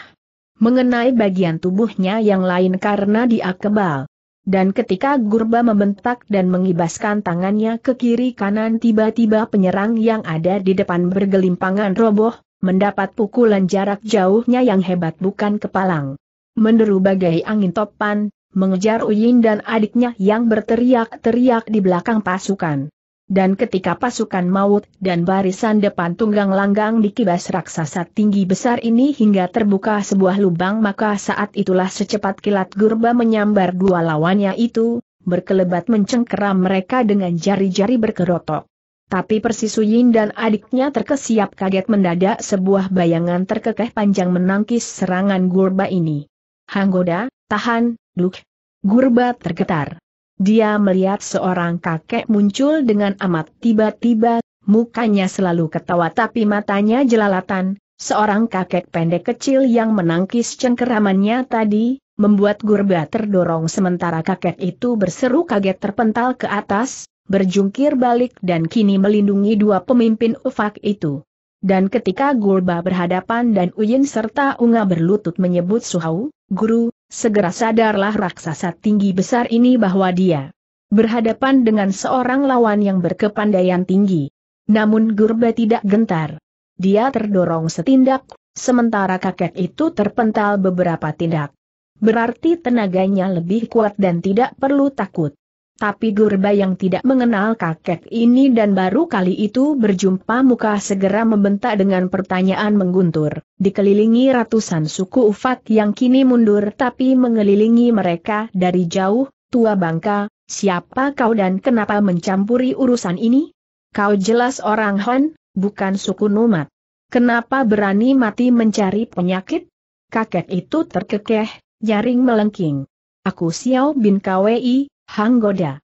Mengenai bagian tubuhnya yang lain karena dia kebal, dan ketika Gurba membentak dan mengibaskan tangannya ke kiri kanan tiba-tiba penyerang yang ada di depan bergelimpangan roboh, mendapat pukulan jarak jauhnya yang hebat bukan kepalang. Menderu bagai angin topan, mengejar Uyin dan adiknya yang berteriak-teriak di belakang pasukan dan ketika pasukan maut dan barisan depan tunggang langgang dikibas raksasa tinggi besar ini hingga terbuka sebuah lubang maka saat itulah secepat kilat gurba menyambar dua lawannya itu, berkelebat mencengkeram mereka dengan jari-jari berkerotok. Tapi Persisuyin dan adiknya terkesiap kaget mendadak sebuah bayangan terkekeh panjang menangkis serangan Gurba ini. Hanggoda, tahan, Duk. Gurba tergetar. Dia melihat seorang kakek muncul dengan amat tiba-tiba, mukanya selalu ketawa tapi matanya jelalatan, seorang kakek pendek kecil yang menangkis cengkeramannya tadi, membuat Gurba terdorong sementara kakek itu berseru kaget terpental ke atas, berjungkir balik dan kini melindungi dua pemimpin ufak itu. Dan ketika Gulba berhadapan dan Uyin serta Unga berlutut menyebut Suhau, Guru, segera sadarlah raksasa tinggi besar ini bahwa dia berhadapan dengan seorang lawan yang berkepandaian tinggi. Namun Gurba tidak gentar. Dia terdorong setindak, sementara kakek itu terpental beberapa tindak. Berarti tenaganya lebih kuat dan tidak perlu takut. Tapi Gurba yang tidak mengenal kakek ini dan baru kali itu berjumpa muka segera membentak dengan pertanyaan mengguntur, dikelilingi ratusan suku Ufak yang kini mundur tapi mengelilingi mereka dari jauh, tua bangka, siapa kau dan kenapa mencampuri urusan ini? Kau jelas orang Hon, bukan suku Numat. Kenapa berani mati mencari penyakit? Kakek itu terkekeh, nyaring melengking. Aku Xiao bin Kwei, Hang Goda.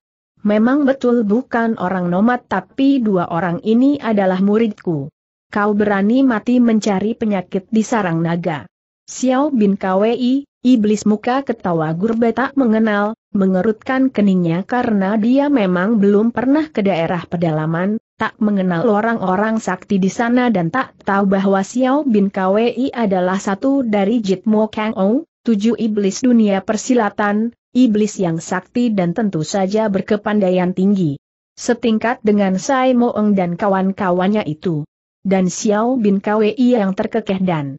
Memang betul bukan orang nomad tapi dua orang ini adalah muridku. Kau berani mati mencari penyakit di sarang naga. Xiao bin Kwei, iblis muka ketawa gurbe tak mengenal, mengerutkan keningnya karena dia memang belum pernah ke daerah pedalaman, tak mengenal orang-orang sakti di sana dan tak tahu bahwa Xiao bin Kwei adalah satu dari Jitmo Kang Ou, tujuh iblis dunia persilatan, iblis yang sakti dan tentu saja berkepandaian tinggi. Setingkat dengan Sai Moeng dan kawan-kawannya itu. Dan Xiao Bin Kwei yang terkekeh dan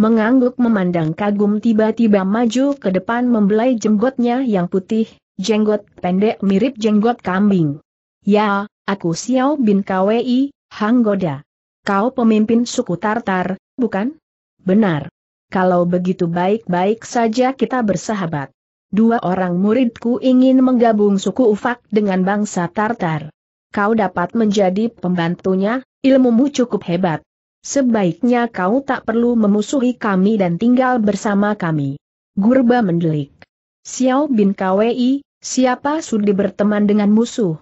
mengangguk memandang kagum tiba-tiba maju ke depan membelai jenggotnya yang putih, jenggot pendek mirip jenggot kambing. Ya, aku Xiao Bin Kwei, Hang Goda. Kau pemimpin suku Tartar, bukan? Benar kalau begitu baik-baik saja kita bersahabat. Dua orang muridku ingin menggabung suku Ufak dengan bangsa Tartar. Kau dapat menjadi pembantunya, ilmumu cukup hebat. Sebaiknya kau tak perlu memusuhi kami dan tinggal bersama kami. Gurba mendelik. Xiao bin Kwei, siapa sudi berteman dengan musuh?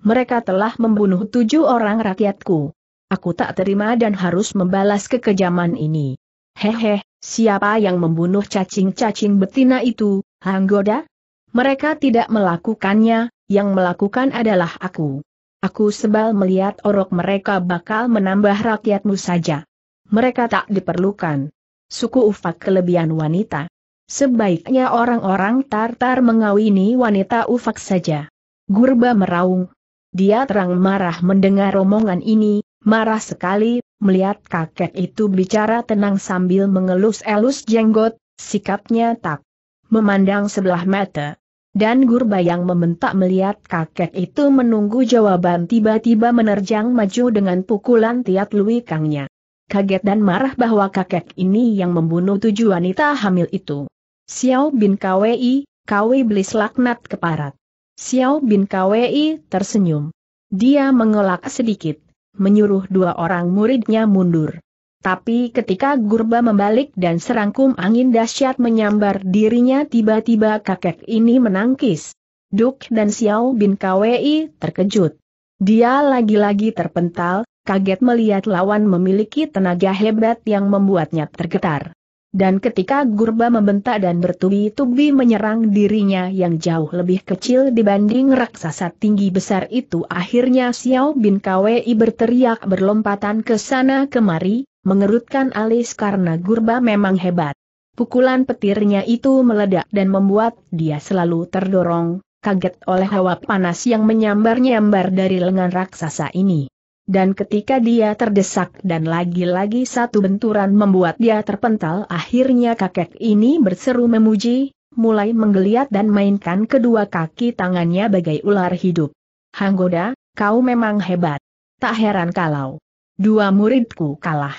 Mereka telah membunuh tujuh orang rakyatku. Aku tak terima dan harus membalas kekejaman ini. Hehe, Siapa yang membunuh cacing-cacing betina itu, Hanggoda? Mereka tidak melakukannya, yang melakukan adalah aku. Aku sebal melihat orok mereka bakal menambah rakyatmu saja. Mereka tak diperlukan. Suku Ufak kelebihan wanita. Sebaiknya orang-orang Tartar mengawini wanita Ufak saja. Gurba meraung. Dia terang marah mendengar omongan ini, marah sekali, Melihat kakek itu bicara tenang sambil mengelus-elus jenggot, sikapnya tak memandang sebelah mata. Dan Gurba yang membentak melihat kakek itu menunggu jawaban tiba-tiba menerjang maju dengan pukulan tiat kangnya. Kaget dan marah bahwa kakek ini yang membunuh tujuh wanita hamil itu. Xiao bin Kwei, Kwei belis laknat keparat. Xiao bin Kwei tersenyum. Dia mengelak sedikit menyuruh dua orang muridnya mundur. Tapi ketika Gurba membalik dan serangkum angin dahsyat menyambar dirinya tiba-tiba kakek ini menangkis. Duk dan Xiao bin Kwei terkejut. Dia lagi-lagi terpental, kaget melihat lawan memiliki tenaga hebat yang membuatnya tergetar. Dan ketika Gurba membentak dan bertubi-tubi menyerang dirinya yang jauh lebih kecil dibanding raksasa tinggi besar itu akhirnya Xiao Bin Kwei berteriak berlompatan ke sana kemari, mengerutkan alis karena Gurba memang hebat. Pukulan petirnya itu meledak dan membuat dia selalu terdorong, kaget oleh hawa panas yang menyambar-nyambar dari lengan raksasa ini dan ketika dia terdesak dan lagi-lagi satu benturan membuat dia terpental akhirnya kakek ini berseru memuji, mulai menggeliat dan mainkan kedua kaki tangannya bagai ular hidup. Hanggoda, kau memang hebat. Tak heran kalau dua muridku kalah.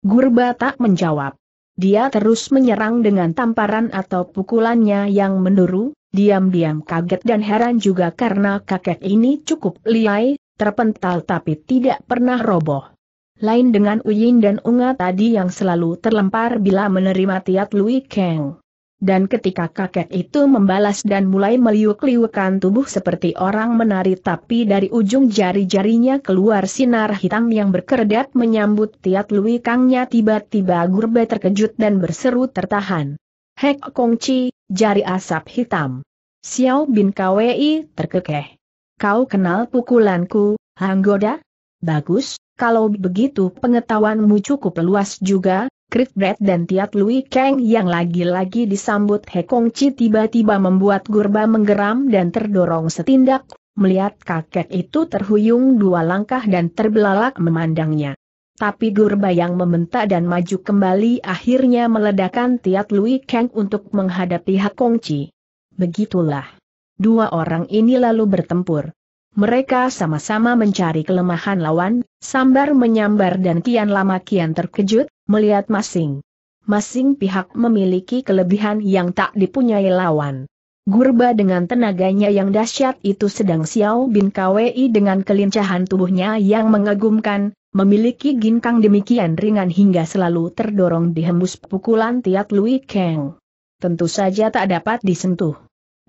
Gurba tak menjawab. Dia terus menyerang dengan tamparan atau pukulannya yang menderu, diam-diam kaget dan heran juga karena kakek ini cukup liai, terpental tapi tidak pernah roboh. Lain dengan Uyin dan Unga tadi yang selalu terlempar bila menerima tiat Lui Kang. Dan ketika kakek itu membalas dan mulai meliuk-liukan tubuh seperti orang menari tapi dari ujung jari-jarinya keluar sinar hitam yang berkeredat menyambut tiat Lui Kangnya tiba-tiba Gurbe terkejut dan berseru tertahan. Hek Kongci, jari asap hitam. Xiao Bin Kwei terkekeh. Kau kenal pukulanku, Hanggoda? Bagus, kalau begitu pengetahuanmu cukup luas juga, Krit Brad dan Tiat Lui Kang yang lagi-lagi disambut Hekong Chi tiba-tiba membuat Gurba menggeram dan terdorong setindak, melihat kakek itu terhuyung dua langkah dan terbelalak memandangnya. Tapi Gurba yang membentak dan maju kembali akhirnya meledakkan Tiat Lui Kang untuk menghadapi Hakong Chi. Begitulah. Dua orang ini lalu bertempur. Mereka sama-sama mencari kelemahan lawan, sambar menyambar dan kian lama kian terkejut, melihat masing. Masing pihak memiliki kelebihan yang tak dipunyai lawan. Gurba dengan tenaganya yang dahsyat itu sedang Xiao Bin Kwei dengan kelincahan tubuhnya yang mengagumkan, memiliki ginkang demikian ringan hingga selalu terdorong dihembus pukulan Tiat Lui Kang. Tentu saja tak dapat disentuh.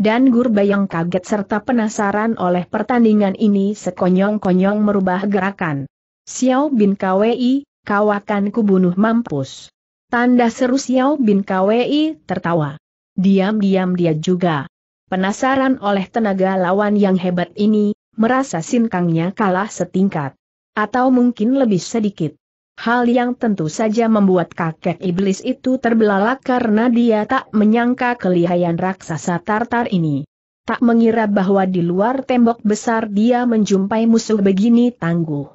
Dan yang kaget serta penasaran oleh pertandingan ini sekonyong-konyong merubah gerakan. Xiao bin Kwei, kau akan kubunuh mampus. Tanda seru Xiao bin Kwei, tertawa. Diam-diam dia juga. Penasaran oleh tenaga lawan yang hebat ini, merasa sinkangnya kalah setingkat. Atau mungkin lebih sedikit hal yang tentu saja membuat kakek iblis itu terbelalak karena dia tak menyangka kelihayan raksasa Tartar ini. Tak mengira bahwa di luar tembok besar dia menjumpai musuh begini tangguh.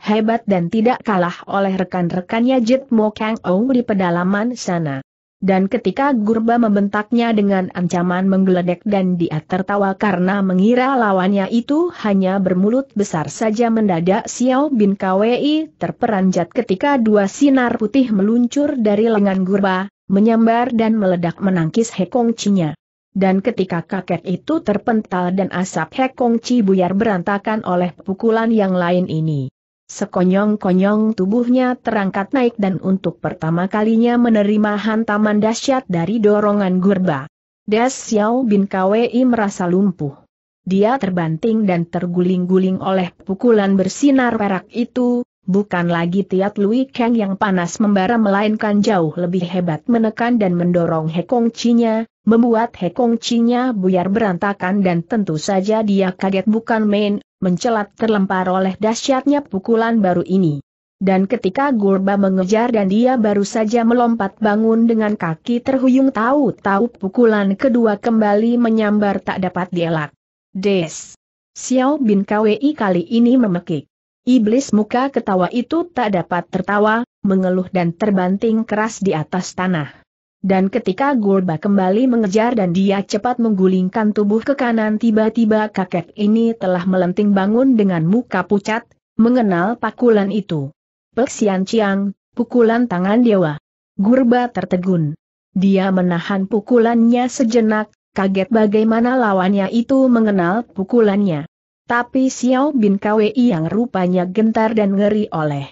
Hebat dan tidak kalah oleh rekan-rekannya Jit Mo Kang Ou di pedalaman sana dan ketika Gurba membentaknya dengan ancaman menggeledek dan dia tertawa karena mengira lawannya itu hanya bermulut besar saja mendadak Xiao Bin Kwei terperanjat ketika dua sinar putih meluncur dari lengan Gurba, menyambar dan meledak menangkis Hekong Cinya. Dan ketika kakek itu terpental dan asap Hekong buyar berantakan oleh pukulan yang lain ini. Sekonyong-konyong tubuhnya terangkat naik dan untuk pertama kalinya menerima hantaman dahsyat dari dorongan gurba. Das Xiao bin Kwei merasa lumpuh. Dia terbanting dan terguling-guling oleh pukulan bersinar perak itu, Bukan lagi Tiat Lui Kang yang panas membara melainkan jauh lebih hebat menekan dan mendorong Hekong Chinya, membuat Hekong Chinya buyar berantakan dan tentu saja dia kaget bukan main, mencelat terlempar oleh dahsyatnya pukulan baru ini. Dan ketika Gurba mengejar dan dia baru saja melompat bangun dengan kaki terhuyung tahu-tahu pukulan kedua kembali menyambar tak dapat dielak. Des! Xiao Bin Kwei kali ini memekik. Iblis muka ketawa itu tak dapat tertawa, mengeluh dan terbanting keras di atas tanah. Dan ketika Gurba kembali mengejar dan dia cepat menggulingkan tubuh ke kanan tiba-tiba kakek ini telah melenting bangun dengan muka pucat, mengenal pakulan itu. Peksian Ciang, pukulan tangan dewa. Gurba tertegun. Dia menahan pukulannya sejenak, kaget bagaimana lawannya itu mengenal pukulannya. Tapi Xiao Bin Kwei yang rupanya gentar dan ngeri oleh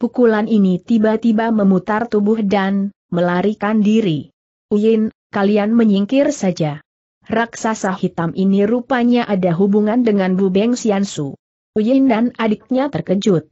pukulan ini tiba-tiba memutar tubuh dan melarikan diri. Uyin, kalian menyingkir saja. Raksasa hitam ini rupanya ada hubungan dengan Bu Beng Xiansu. Uyin dan adiknya terkejut.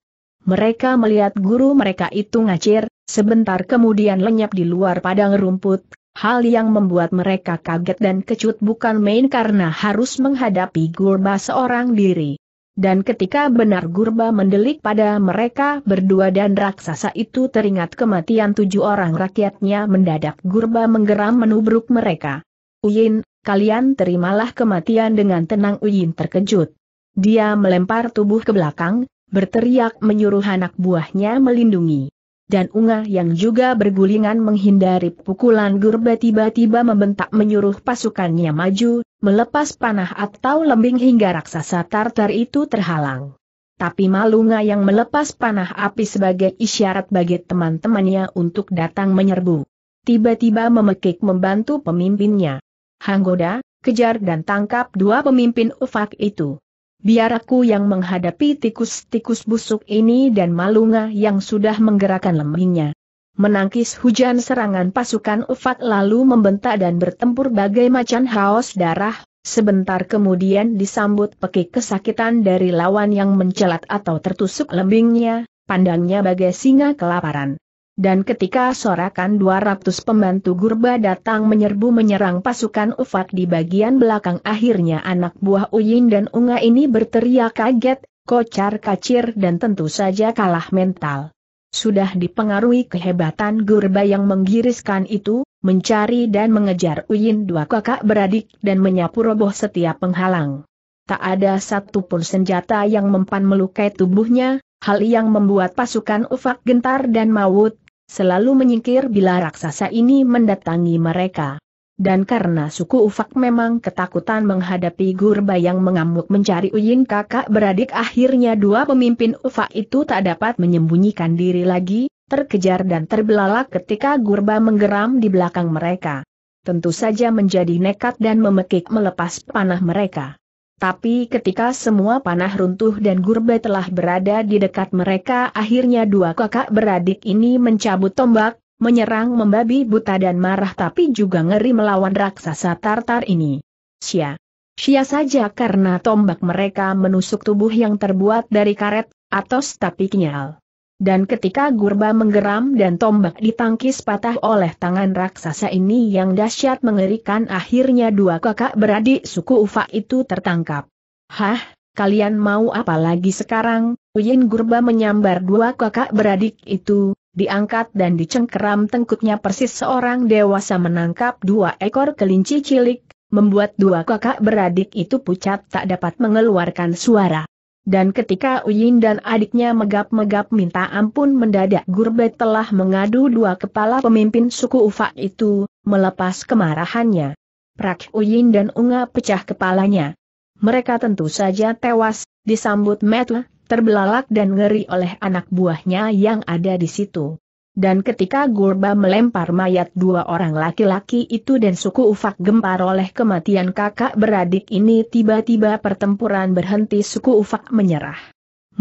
Mereka melihat guru mereka itu ngacir, sebentar kemudian lenyap di luar padang rumput, Hal yang membuat mereka kaget dan kecut bukan main karena harus menghadapi Gurba seorang diri. Dan ketika benar Gurba mendelik pada mereka berdua dan raksasa itu teringat kematian tujuh orang rakyatnya mendadak Gurba menggeram menubruk mereka. Uyin, kalian terimalah kematian dengan tenang Uyin terkejut. Dia melempar tubuh ke belakang, berteriak menyuruh anak buahnya melindungi dan Unga yang juga bergulingan menghindari pukulan Gurba tiba-tiba membentak menyuruh pasukannya maju, melepas panah atau lembing hingga raksasa Tartar itu terhalang. Tapi Malunga yang melepas panah api sebagai isyarat bagi teman-temannya untuk datang menyerbu. Tiba-tiba memekik membantu pemimpinnya. Hanggoda, kejar dan tangkap dua pemimpin Ufak itu. Biar aku yang menghadapi tikus-tikus busuk ini dan Malunga yang sudah menggerakkan lembingnya. Menangkis hujan serangan pasukan ufak lalu membentak dan bertempur bagai macan haus darah, sebentar kemudian disambut pekik kesakitan dari lawan yang mencelat atau tertusuk lembingnya, pandangnya bagai singa kelaparan. Dan ketika sorakan 200 pembantu gurba datang menyerbu menyerang pasukan Ufak di bagian belakang akhirnya anak buah Uyin dan Unga ini berteriak kaget, kocar kacir dan tentu saja kalah mental. Sudah dipengaruhi kehebatan gurba yang menggiriskan itu, mencari dan mengejar Uyin dua kakak beradik dan menyapu roboh setiap penghalang. Tak ada satupun senjata yang mempan melukai tubuhnya, Hal yang membuat pasukan Ufak gentar dan maut selalu menyingkir bila raksasa ini mendatangi mereka. Dan karena suku Ufak memang ketakutan menghadapi gurba yang mengamuk mencari Uyin kakak beradik akhirnya dua pemimpin Ufak itu tak dapat menyembunyikan diri lagi, terkejar dan terbelalak ketika gurba menggeram di belakang mereka. Tentu saja menjadi nekat dan memekik melepas panah mereka. Tapi ketika semua panah runtuh dan Gurbe telah berada di dekat mereka akhirnya dua kakak beradik ini mencabut tombak, menyerang membabi buta dan marah tapi juga ngeri melawan raksasa Tartar ini. Sia. Sia saja karena tombak mereka menusuk tubuh yang terbuat dari karet, atau tapi kenyal. Dan ketika gurba menggeram dan tombak ditangkis patah oleh tangan raksasa ini yang dahsyat mengerikan akhirnya dua kakak beradik suku Ufa itu tertangkap. Hah, kalian mau apa lagi sekarang? Uyin gurba menyambar dua kakak beradik itu, diangkat dan dicengkeram tengkutnya persis seorang dewasa menangkap dua ekor kelinci cilik, membuat dua kakak beradik itu pucat tak dapat mengeluarkan suara. Dan ketika Uyin dan adiknya megap-megap minta ampun mendadak Gurbet telah mengadu dua kepala pemimpin suku Ufa itu, melepas kemarahannya. Prak Uyin dan Unga pecah kepalanya. Mereka tentu saja tewas, disambut Metla, terbelalak dan ngeri oleh anak buahnya yang ada di situ. Dan ketika Gurba melempar mayat dua orang laki-laki itu dan suku Ufak gempar oleh kematian kakak beradik ini tiba-tiba pertempuran berhenti suku Ufak menyerah.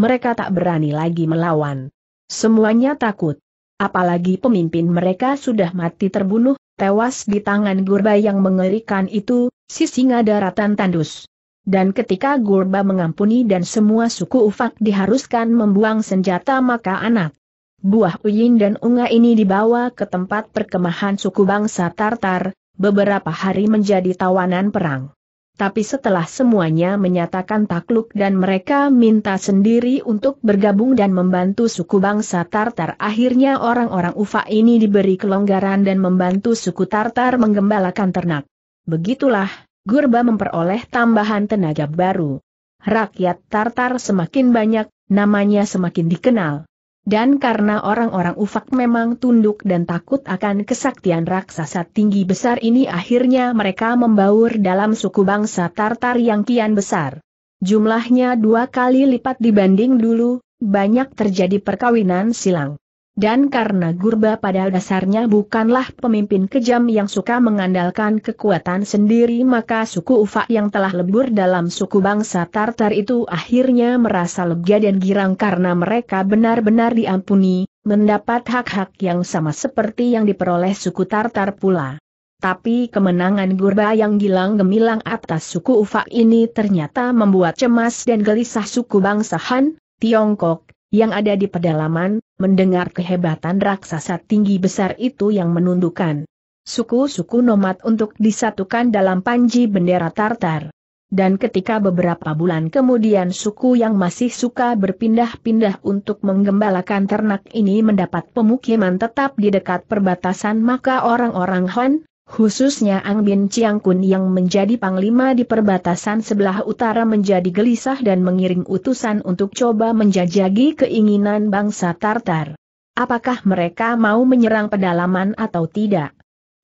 Mereka tak berani lagi melawan. Semuanya takut. Apalagi pemimpin mereka sudah mati terbunuh, tewas di tangan Gurba yang mengerikan itu, si singa daratan tandus. Dan ketika Gurba mengampuni dan semua suku Ufak diharuskan membuang senjata maka anak Buah uyin dan unga ini dibawa ke tempat perkemahan suku bangsa Tartar, beberapa hari menjadi tawanan perang. Tapi setelah semuanya menyatakan takluk dan mereka minta sendiri untuk bergabung dan membantu suku bangsa Tartar akhirnya orang-orang Ufa ini diberi kelonggaran dan membantu suku Tartar menggembalakan ternak. Begitulah, Gurba memperoleh tambahan tenaga baru. Rakyat Tartar semakin banyak, namanya semakin dikenal. Dan karena orang-orang Ufak memang tunduk dan takut akan kesaktian raksasa tinggi besar ini akhirnya mereka membaur dalam suku bangsa Tartar yang kian besar. Jumlahnya dua kali lipat dibanding dulu, banyak terjadi perkawinan silang. Dan karena Gurba pada dasarnya bukanlah pemimpin kejam yang suka mengandalkan kekuatan sendiri maka suku Ufa yang telah lebur dalam suku bangsa Tartar itu akhirnya merasa lega dan girang karena mereka benar-benar diampuni, mendapat hak-hak yang sama seperti yang diperoleh suku Tartar pula. Tapi kemenangan Gurba yang gilang gemilang atas suku Ufa ini ternyata membuat cemas dan gelisah suku bangsa Han, Tiongkok, yang ada di pedalaman, mendengar kehebatan raksasa tinggi besar itu yang menundukkan suku-suku nomad untuk disatukan dalam panji bendera Tartar. Dan ketika beberapa bulan kemudian suku yang masih suka berpindah-pindah untuk menggembalakan ternak ini mendapat pemukiman tetap di dekat perbatasan maka orang-orang Han, Khususnya Ang Bin Chiang Kun yang menjadi panglima di perbatasan sebelah utara menjadi gelisah dan mengiring utusan untuk coba menjajagi keinginan bangsa Tartar. Apakah mereka mau menyerang pedalaman atau tidak?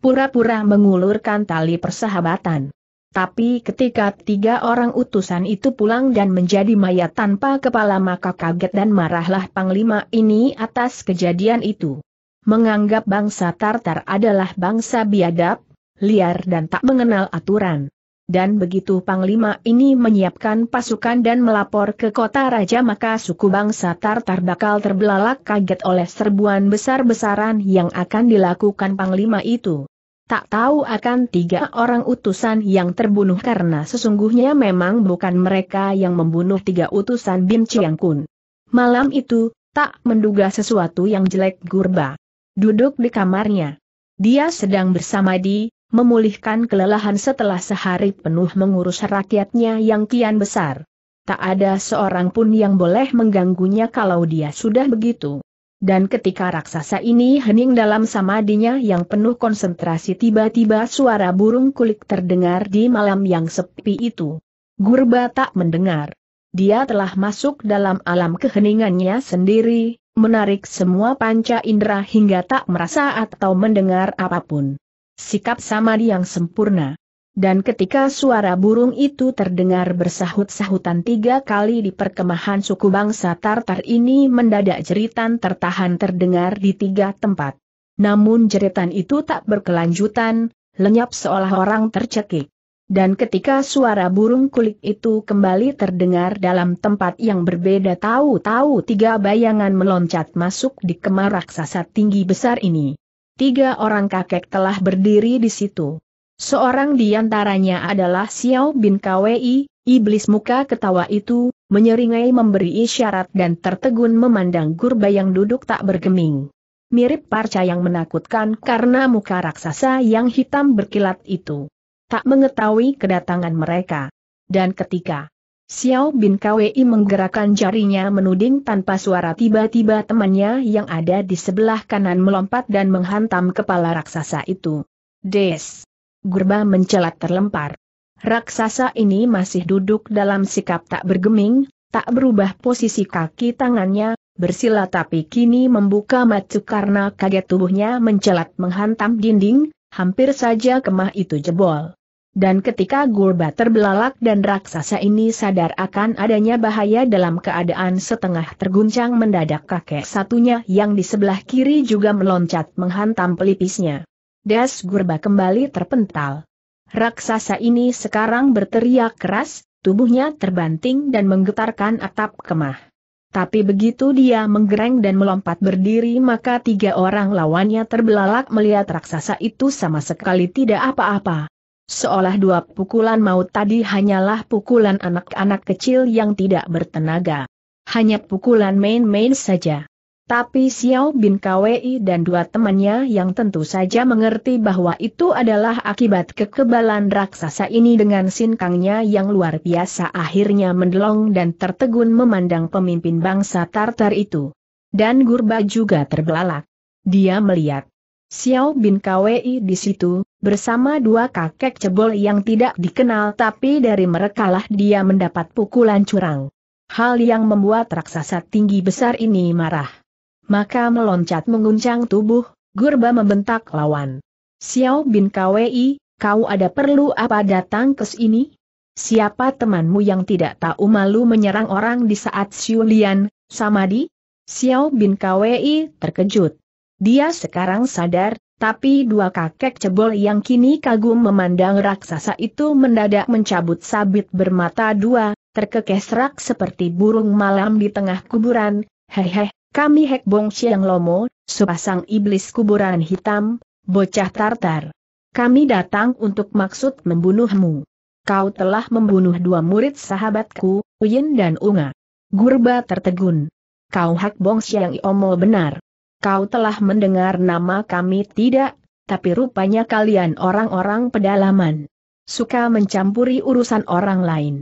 Pura-pura mengulurkan tali persahabatan. Tapi ketika tiga orang utusan itu pulang dan menjadi mayat tanpa kepala maka kaget dan marahlah Panglima ini atas kejadian itu menganggap bangsa Tartar adalah bangsa biadab, liar dan tak mengenal aturan. Dan begitu Panglima ini menyiapkan pasukan dan melapor ke kota raja maka suku bangsa Tartar bakal terbelalak kaget oleh serbuan besar-besaran yang akan dilakukan Panglima itu. Tak tahu akan tiga orang utusan yang terbunuh karena sesungguhnya memang bukan mereka yang membunuh tiga utusan Bin Chiang Kun. Malam itu, tak menduga sesuatu yang jelek gurba duduk di kamarnya. Dia sedang bersama di, memulihkan kelelahan setelah sehari penuh mengurus rakyatnya yang kian besar. Tak ada seorang pun yang boleh mengganggunya kalau dia sudah begitu. Dan ketika raksasa ini hening dalam samadinya yang penuh konsentrasi tiba-tiba suara burung kulik terdengar di malam yang sepi itu. Gurba tak mendengar. Dia telah masuk dalam alam keheningannya sendiri, menarik semua panca indera hingga tak merasa atau mendengar apapun. Sikap samadi yang sempurna. Dan ketika suara burung itu terdengar bersahut-sahutan tiga kali di perkemahan suku bangsa Tartar ini mendadak jeritan tertahan terdengar di tiga tempat. Namun jeritan itu tak berkelanjutan, lenyap seolah orang tercekik. Dan ketika suara burung kulit itu kembali terdengar dalam tempat yang berbeda tahu-tahu tiga bayangan meloncat masuk di kemar raksasa tinggi besar ini. Tiga orang kakek telah berdiri di situ. Seorang di antaranya adalah Xiao bin Kwei, iblis muka ketawa itu, menyeringai memberi isyarat dan tertegun memandang gurba yang duduk tak bergeming. Mirip parca yang menakutkan karena muka raksasa yang hitam berkilat itu tak mengetahui kedatangan mereka. Dan ketika Xiao Bin Kwei menggerakkan jarinya menuding tanpa suara tiba-tiba temannya yang ada di sebelah kanan melompat dan menghantam kepala raksasa itu. Des! Gurba mencelat terlempar. Raksasa ini masih duduk dalam sikap tak bergeming, tak berubah posisi kaki tangannya, bersila tapi kini membuka mata karena kaget tubuhnya mencelat menghantam dinding, hampir saja kemah itu jebol. Dan ketika Gurba terbelalak dan raksasa ini sadar akan adanya bahaya dalam keadaan setengah terguncang mendadak kakek satunya yang di sebelah kiri juga meloncat menghantam pelipisnya. Das Gurba kembali terpental. Raksasa ini sekarang berteriak keras, tubuhnya terbanting dan menggetarkan atap kemah. Tapi begitu dia menggereng dan melompat berdiri maka tiga orang lawannya terbelalak melihat raksasa itu sama sekali tidak apa-apa seolah dua pukulan maut tadi hanyalah pukulan anak-anak kecil yang tidak bertenaga. Hanya pukulan main-main saja. Tapi Xiao Bin Kwei dan dua temannya yang tentu saja mengerti bahwa itu adalah akibat kekebalan raksasa ini dengan sinkangnya yang luar biasa akhirnya mendelong dan tertegun memandang pemimpin bangsa Tartar itu. Dan Gurba juga terbelalak. Dia melihat Xiao Bin Kwei di situ, bersama dua kakek cebol yang tidak dikenal tapi dari merekalah dia mendapat pukulan curang. Hal yang membuat raksasa tinggi besar ini marah. Maka meloncat menguncang tubuh, Gurba membentak lawan. Xiao Bin Kwei, kau ada perlu apa datang ke sini? Siapa temanmu yang tidak tahu malu menyerang orang di saat Xiu Lian, Samadi? Xiao Bin Kwei terkejut. Dia sekarang sadar, tapi dua kakek cebol yang kini kagum memandang raksasa itu mendadak mencabut sabit bermata dua, terkekeh serak seperti burung malam di tengah kuburan, hehe, kami Hek Bong Siang Lomo, sepasang iblis kuburan hitam, bocah tartar. Kami datang untuk maksud membunuhmu. Kau telah membunuh dua murid sahabatku, Uyin dan Unga. Gurba tertegun. Kau Hak Bong Siang Iomo benar kau telah mendengar nama kami tidak? Tapi rupanya kalian orang-orang pedalaman. Suka mencampuri urusan orang lain.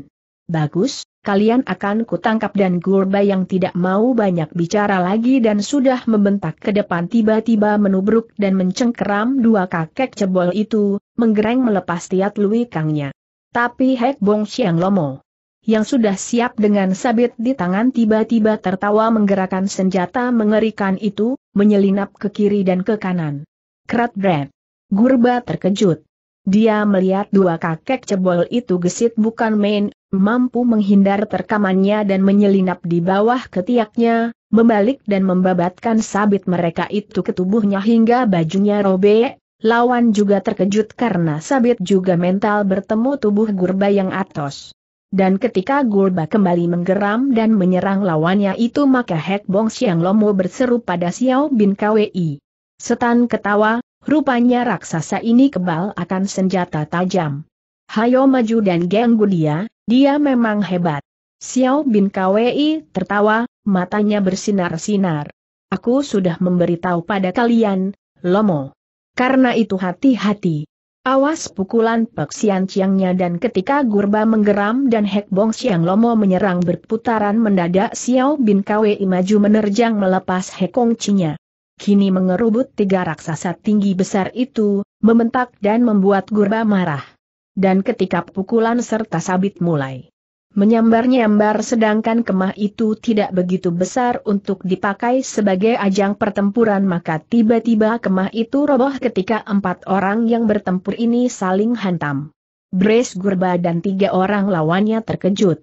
Bagus, kalian akan kutangkap dan Gurba yang tidak mau banyak bicara lagi dan sudah membentak ke depan tiba-tiba menubruk dan mencengkeram dua kakek cebol itu, menggereng melepas tiat lui kangnya. Tapi Hek Bong Siang Lomo yang sudah siap dengan sabit di tangan tiba-tiba tertawa menggerakkan senjata mengerikan itu, menyelinap ke kiri dan ke kanan. Krat Brad. Gurba terkejut. Dia melihat dua kakek cebol itu gesit bukan main, mampu menghindar terkamannya dan menyelinap di bawah ketiaknya, membalik dan membabatkan sabit mereka itu ke tubuhnya hingga bajunya robek, Lawan juga terkejut karena sabit juga mental bertemu tubuh gurba yang atos. Dan ketika Gulba kembali menggeram dan menyerang lawannya itu maka Hek Bong Siang Lomo berseru pada Xiao Bin Kwi. Setan ketawa, rupanya raksasa ini kebal akan senjata tajam. Hayo maju dan ganggu dia, dia memang hebat. Xiao Bin Kwi tertawa, matanya bersinar-sinar. Aku sudah memberitahu pada kalian, Lomo. Karena itu hati-hati. Awas pukulan Pek Sian Chiangnya dan ketika Gurba menggeram dan Hek Bong Siang Lomo menyerang berputaran mendadak Xiao Bin Kwei maju menerjang melepas Hek Kong Cinya. Kini mengerubut tiga raksasa tinggi besar itu, membentak dan membuat Gurba marah. Dan ketika pukulan serta sabit mulai, menyambar-nyambar sedangkan kemah itu tidak begitu besar untuk dipakai sebagai ajang pertempuran maka tiba-tiba kemah itu roboh ketika empat orang yang bertempur ini saling hantam. Brace Gurba dan tiga orang lawannya terkejut.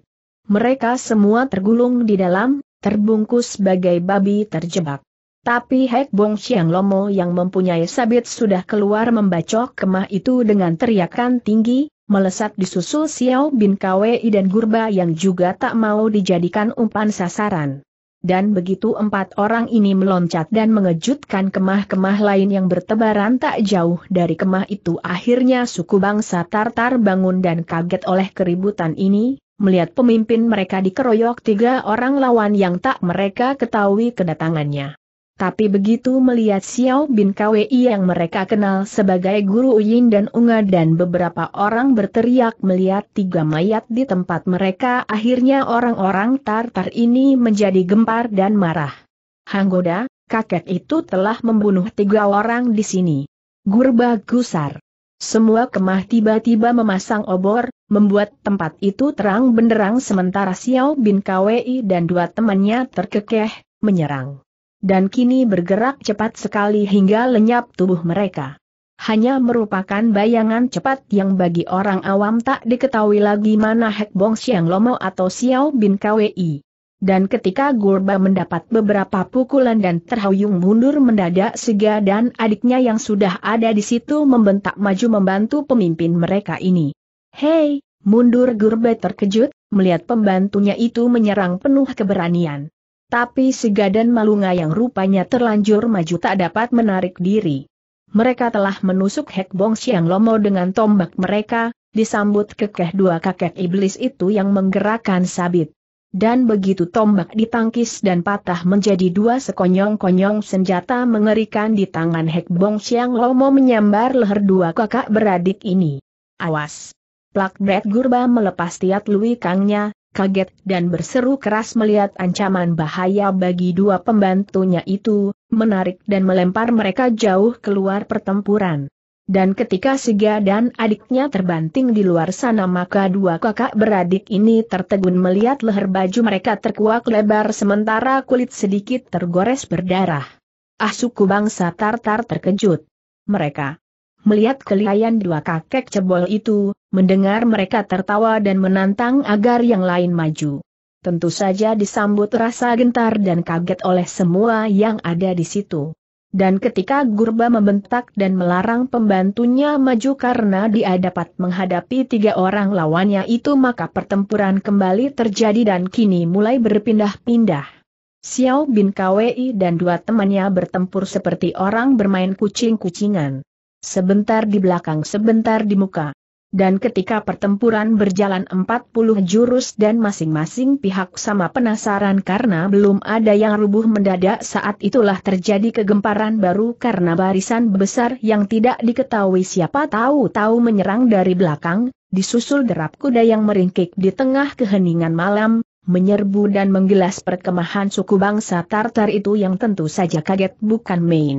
Mereka semua tergulung di dalam, terbungkus sebagai babi terjebak. Tapi Hek Bong Xiang Lomo yang mempunyai sabit sudah keluar membacok kemah itu dengan teriakan tinggi, melesat disusul Xiao Bin Kwei dan Gurba yang juga tak mau dijadikan umpan sasaran. Dan begitu empat orang ini meloncat dan mengejutkan kemah-kemah lain yang bertebaran tak jauh dari kemah itu akhirnya suku bangsa Tartar bangun dan kaget oleh keributan ini, melihat pemimpin mereka dikeroyok tiga orang lawan yang tak mereka ketahui kedatangannya. Tapi begitu melihat Xiao Bin Kwei yang mereka kenal sebagai guru Uyin dan Unga dan beberapa orang berteriak melihat tiga mayat di tempat mereka akhirnya orang-orang Tartar ini menjadi gempar dan marah. Hanggoda, kakek itu telah membunuh tiga orang di sini. Gurba gusar. Semua kemah tiba-tiba memasang obor, membuat tempat itu terang benderang sementara Xiao Bin Kwei dan dua temannya terkekeh, menyerang dan kini bergerak cepat sekali hingga lenyap tubuh mereka. Hanya merupakan bayangan cepat yang bagi orang awam tak diketahui lagi mana Hek Bong Siang Lomo atau Xiao Bin Kwei. Dan ketika Gurba mendapat beberapa pukulan dan terhuyung mundur mendadak Sega dan adiknya yang sudah ada di situ membentak maju membantu pemimpin mereka ini. Hei, mundur Gurba terkejut, melihat pembantunya itu menyerang penuh keberanian. Tapi si Gadan Malunga yang rupanya terlanjur maju tak dapat menarik diri. Mereka telah menusuk Hek Bong Siang Lomo dengan tombak mereka, disambut kekeh dua kakek iblis itu yang menggerakkan sabit. Dan begitu tombak ditangkis dan patah menjadi dua sekonyong-konyong senjata mengerikan di tangan Hek Bong Siang Lomo menyambar leher dua kakak beradik ini. Awas! Plak Brad Gurba melepas tiat Lui Kangnya, kaget dan berseru keras melihat ancaman bahaya bagi dua pembantunya itu, menarik dan melempar mereka jauh keluar pertempuran. Dan ketika Siga dan adiknya terbanting di luar sana maka dua kakak beradik ini tertegun melihat leher baju mereka terkuak lebar sementara kulit sedikit tergores berdarah. Ah suku bangsa Tartar terkejut. Mereka Melihat kelihayan dua kakek cebol itu, mendengar mereka tertawa dan menantang agar yang lain maju. Tentu saja disambut rasa gentar dan kaget oleh semua yang ada di situ. Dan ketika Gurba membentak dan melarang pembantunya maju karena dia dapat menghadapi tiga orang lawannya itu maka pertempuran kembali terjadi dan kini mulai berpindah-pindah. Xiao Bin Kwei dan dua temannya bertempur seperti orang bermain kucing-kucingan sebentar di belakang sebentar di muka. Dan ketika pertempuran berjalan 40 jurus dan masing-masing pihak sama penasaran karena belum ada yang rubuh mendadak saat itulah terjadi kegemparan baru karena barisan besar yang tidak diketahui siapa tahu-tahu menyerang dari belakang, disusul derap kuda yang meringkik di tengah keheningan malam, menyerbu dan menggelas perkemahan suku bangsa Tartar itu yang tentu saja kaget bukan main.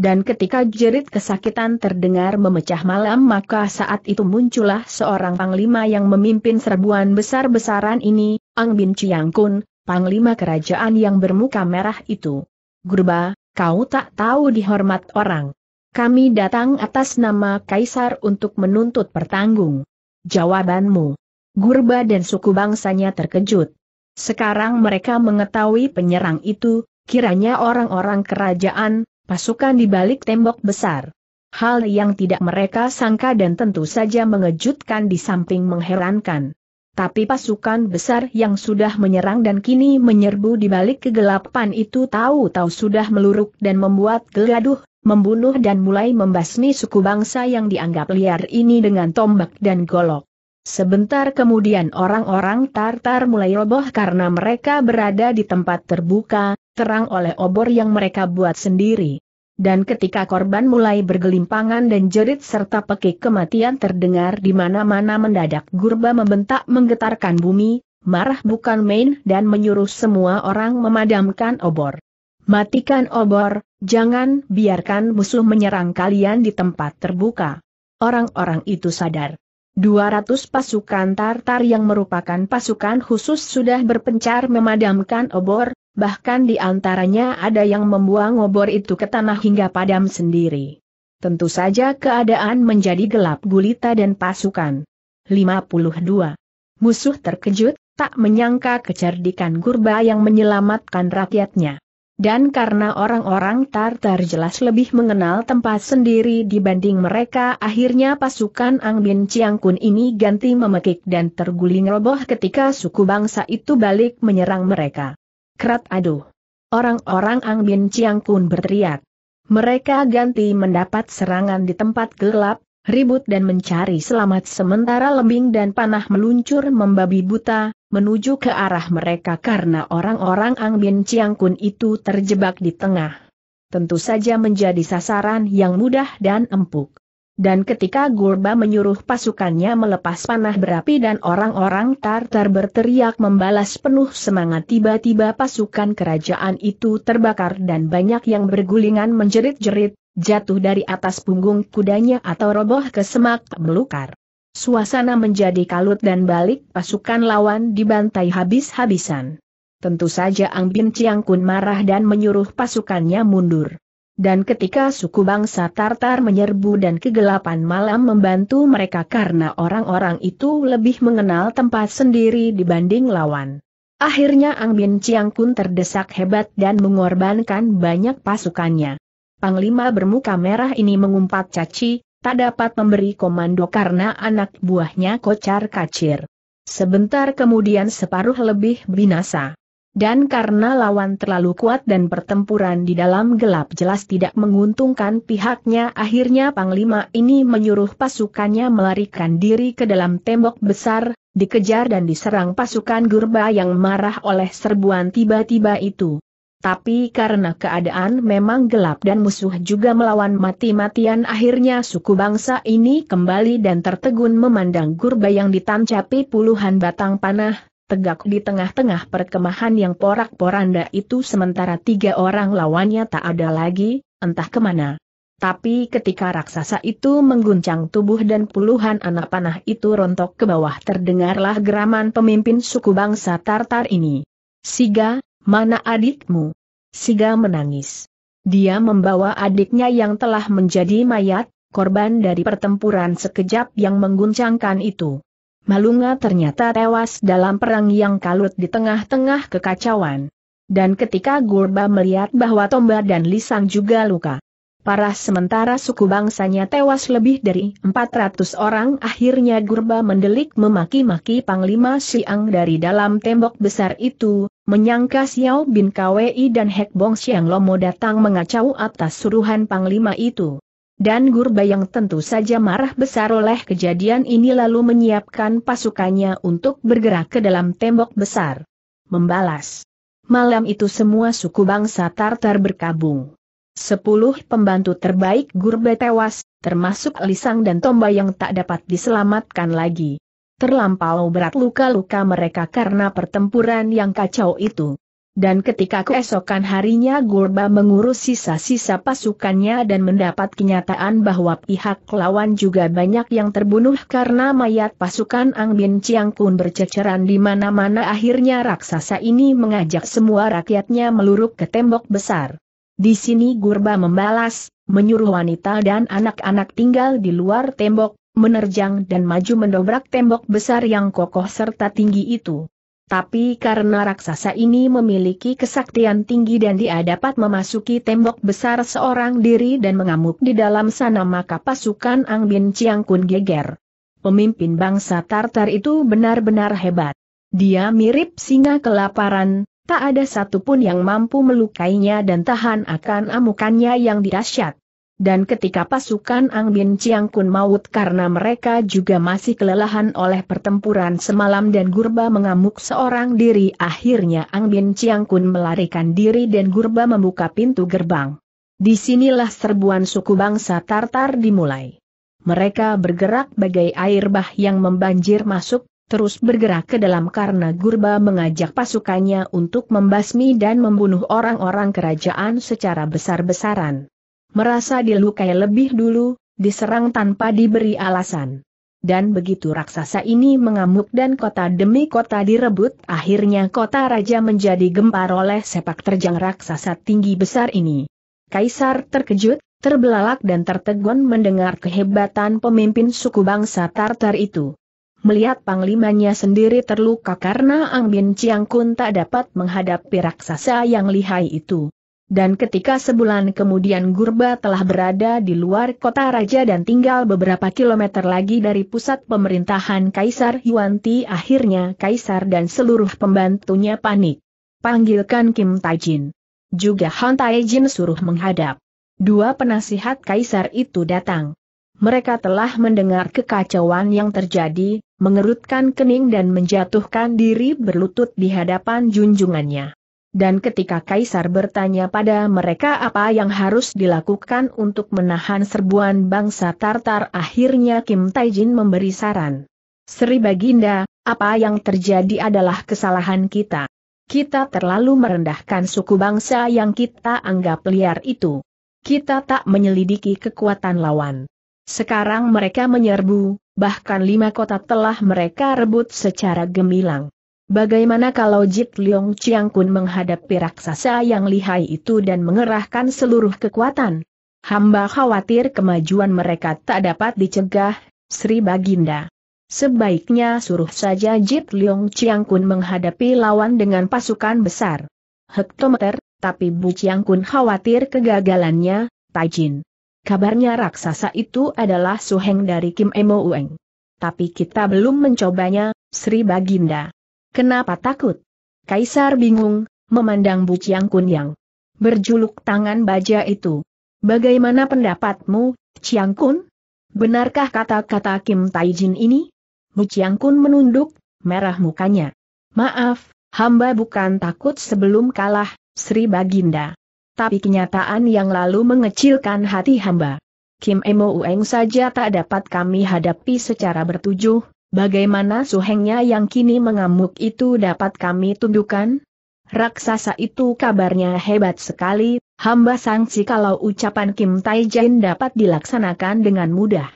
Dan ketika jerit kesakitan terdengar memecah malam maka saat itu muncullah seorang panglima yang memimpin serbuan besar-besaran ini, Ang Bin Chiang Kun, panglima kerajaan yang bermuka merah itu. Gurba, kau tak tahu dihormat orang. Kami datang atas nama Kaisar untuk menuntut pertanggung. Jawabanmu. Gurba dan suku bangsanya terkejut. Sekarang mereka mengetahui penyerang itu, kiranya orang-orang kerajaan, pasukan di balik tembok besar. Hal yang tidak mereka sangka dan tentu saja mengejutkan di samping mengherankan. Tapi pasukan besar yang sudah menyerang dan kini menyerbu di balik kegelapan itu tahu-tahu sudah meluruk dan membuat geladuh, membunuh dan mulai membasmi suku bangsa yang dianggap liar ini dengan tombak dan golok. Sebentar kemudian orang-orang Tartar mulai roboh karena mereka berada di tempat terbuka, terang oleh obor yang mereka buat sendiri. Dan ketika korban mulai bergelimpangan dan jerit serta pekik kematian terdengar di mana-mana mendadak gurba membentak menggetarkan bumi, marah bukan main dan menyuruh semua orang memadamkan obor. Matikan obor, jangan biarkan musuh menyerang kalian di tempat terbuka. Orang-orang itu sadar 200 pasukan Tartar yang merupakan pasukan khusus sudah berpencar memadamkan obor, bahkan di antaranya ada yang membuang obor itu ke tanah hingga padam sendiri. Tentu saja keadaan menjadi gelap gulita dan pasukan. 52. Musuh terkejut, tak menyangka kecerdikan Gurba yang menyelamatkan rakyatnya. Dan karena orang-orang Tartar jelas lebih mengenal tempat sendiri dibanding mereka akhirnya pasukan Angbin Ciangkun ini ganti memekik dan terguling roboh ketika suku bangsa itu balik menyerang mereka. Kerat aduh! Orang-orang Angbin Ciangkun berteriak. Mereka ganti mendapat serangan di tempat gelap, ribut dan mencari selamat sementara lembing dan panah meluncur membabi buta, menuju ke arah mereka karena orang-orang Ang Bin Chiang Kun itu terjebak di tengah. Tentu saja menjadi sasaran yang mudah dan empuk. Dan ketika Gurba menyuruh pasukannya melepas panah berapi dan orang-orang Tartar berteriak membalas penuh semangat tiba-tiba pasukan kerajaan itu terbakar dan banyak yang bergulingan menjerit-jerit, jatuh dari atas punggung kudanya atau roboh ke semak belukar. Suasana menjadi kalut dan balik pasukan lawan dibantai habis-habisan. Tentu saja Ang Bin Chiang Kun marah dan menyuruh pasukannya mundur. Dan ketika suku bangsa Tartar menyerbu dan kegelapan malam membantu mereka karena orang-orang itu lebih mengenal tempat sendiri dibanding lawan. Akhirnya Ang Bin Chiang Kun terdesak hebat dan mengorbankan banyak pasukannya. Panglima bermuka merah ini mengumpat caci, tak dapat memberi komando karena anak buahnya kocar kacir. Sebentar kemudian separuh lebih binasa. Dan karena lawan terlalu kuat dan pertempuran di dalam gelap jelas tidak menguntungkan pihaknya akhirnya Panglima ini menyuruh pasukannya melarikan diri ke dalam tembok besar, dikejar dan diserang pasukan Gurba yang marah oleh serbuan tiba-tiba itu. Tapi karena keadaan memang gelap dan musuh juga melawan mati-matian akhirnya suku bangsa ini kembali dan tertegun memandang gurba yang ditancapi puluhan batang panah, tegak di tengah-tengah perkemahan yang porak-poranda itu sementara tiga orang lawannya tak ada lagi, entah kemana. Tapi ketika raksasa itu mengguncang tubuh dan puluhan anak panah itu rontok ke bawah terdengarlah geraman pemimpin suku bangsa Tartar ini. Siga, mana adikmu? Siga menangis. Dia membawa adiknya yang telah menjadi mayat, korban dari pertempuran sekejap yang mengguncangkan itu. Malunga ternyata tewas dalam perang yang kalut di tengah-tengah kekacauan. Dan ketika Gurba melihat bahwa Tomba dan Lisang juga luka, parah sementara suku bangsanya tewas lebih dari 400 orang akhirnya Gurba mendelik memaki-maki Panglima Siang dari dalam tembok besar itu, menyangka Xiao Bin Kwei dan Hek Bong Xiang Lomo datang mengacau atas suruhan Panglima itu. Dan yang tentu saja marah besar oleh kejadian ini lalu menyiapkan pasukannya untuk bergerak ke dalam tembok besar. Membalas. Malam itu semua suku bangsa Tartar berkabung. Sepuluh pembantu terbaik Gurba tewas, termasuk Lisang dan Tomba yang tak dapat diselamatkan lagi. Terlampau berat luka-luka mereka karena pertempuran yang kacau itu. Dan ketika keesokan harinya Gurba mengurus sisa-sisa pasukannya dan mendapat kenyataan bahwa pihak lawan juga banyak yang terbunuh karena mayat pasukan Ang Bin Chiang Kun berceceran di mana-mana akhirnya raksasa ini mengajak semua rakyatnya meluruk ke tembok besar. Di sini Gurba membalas, menyuruh wanita dan anak-anak tinggal di luar tembok, menerjang dan maju mendobrak tembok besar yang kokoh serta tinggi itu. Tapi karena raksasa ini memiliki kesaktian tinggi dan dia dapat memasuki tembok besar seorang diri dan mengamuk di dalam sana maka pasukan Ang Bin Chiang Kun geger. Pemimpin bangsa Tartar itu benar-benar hebat. Dia mirip singa kelaparan, tak ada satupun yang mampu melukainya dan tahan akan amukannya yang dirasyat dan ketika pasukan Ang Bin Chiang Kun maut karena mereka juga masih kelelahan oleh pertempuran semalam dan Gurba mengamuk seorang diri akhirnya Ang Bin Chiang Kun melarikan diri dan Gurba membuka pintu gerbang. Disinilah serbuan suku bangsa Tartar dimulai. Mereka bergerak bagai air bah yang membanjir masuk, terus bergerak ke dalam karena Gurba mengajak pasukannya untuk membasmi dan membunuh orang-orang kerajaan secara besar-besaran merasa dilukai lebih dulu, diserang tanpa diberi alasan. Dan begitu raksasa ini mengamuk dan kota demi kota direbut, akhirnya kota raja menjadi gempar oleh sepak terjang raksasa tinggi besar ini. Kaisar terkejut, terbelalak dan tertegun mendengar kehebatan pemimpin suku bangsa Tartar itu. Melihat panglimanya sendiri terluka karena Angbin Kun tak dapat menghadapi raksasa yang lihai itu. Dan ketika sebulan kemudian Gurba telah berada di luar kota raja dan tinggal beberapa kilometer lagi dari pusat pemerintahan Kaisar Yuanti akhirnya Kaisar dan seluruh pembantunya panik. Panggilkan Kim Taijin. Juga Han Taijin suruh menghadap. Dua penasihat Kaisar itu datang. Mereka telah mendengar kekacauan yang terjadi, mengerutkan kening dan menjatuhkan diri berlutut di hadapan junjungannya. Dan ketika Kaisar bertanya pada mereka apa yang harus dilakukan untuk menahan serbuan bangsa Tartar akhirnya Kim Taijin memberi saran. Sri Baginda, apa yang terjadi adalah kesalahan kita. Kita terlalu merendahkan suku bangsa yang kita anggap liar itu. Kita tak menyelidiki kekuatan lawan. Sekarang mereka menyerbu, bahkan lima kota telah mereka rebut secara gemilang. Bagaimana kalau Jit Leong Chiang Kun menghadapi raksasa yang lihai itu dan mengerahkan seluruh kekuatan? Hamba khawatir kemajuan mereka tak dapat dicegah, Sri Baginda. Sebaiknya suruh saja Jit Leong Chiang Kun menghadapi lawan dengan pasukan besar. Hektometer, tapi Bu Chiang Kun khawatir kegagalannya, Tajin. Kabarnya raksasa itu adalah suheng dari Kim Emo Ueng. Tapi kita belum mencobanya, Sri Baginda. Kenapa takut? Kaisar bingung, memandang Bu Chiang Kunyang. Berjuluk tangan baja itu. Bagaimana pendapatmu, Chiang Kun? Benarkah kata-kata Kim Taijin ini? Bu Chiang Kun menunduk, merah mukanya. Maaf, hamba bukan takut sebelum kalah, Sri Baginda. Tapi kenyataan yang lalu mengecilkan hati hamba. Kim Emo Ueng saja tak dapat kami hadapi secara bertujuh, Bagaimana suhengnya yang kini mengamuk itu dapat kami tundukkan? Raksasa itu kabarnya hebat sekali, hamba sangsi kalau ucapan Kim Taijin dapat dilaksanakan dengan mudah.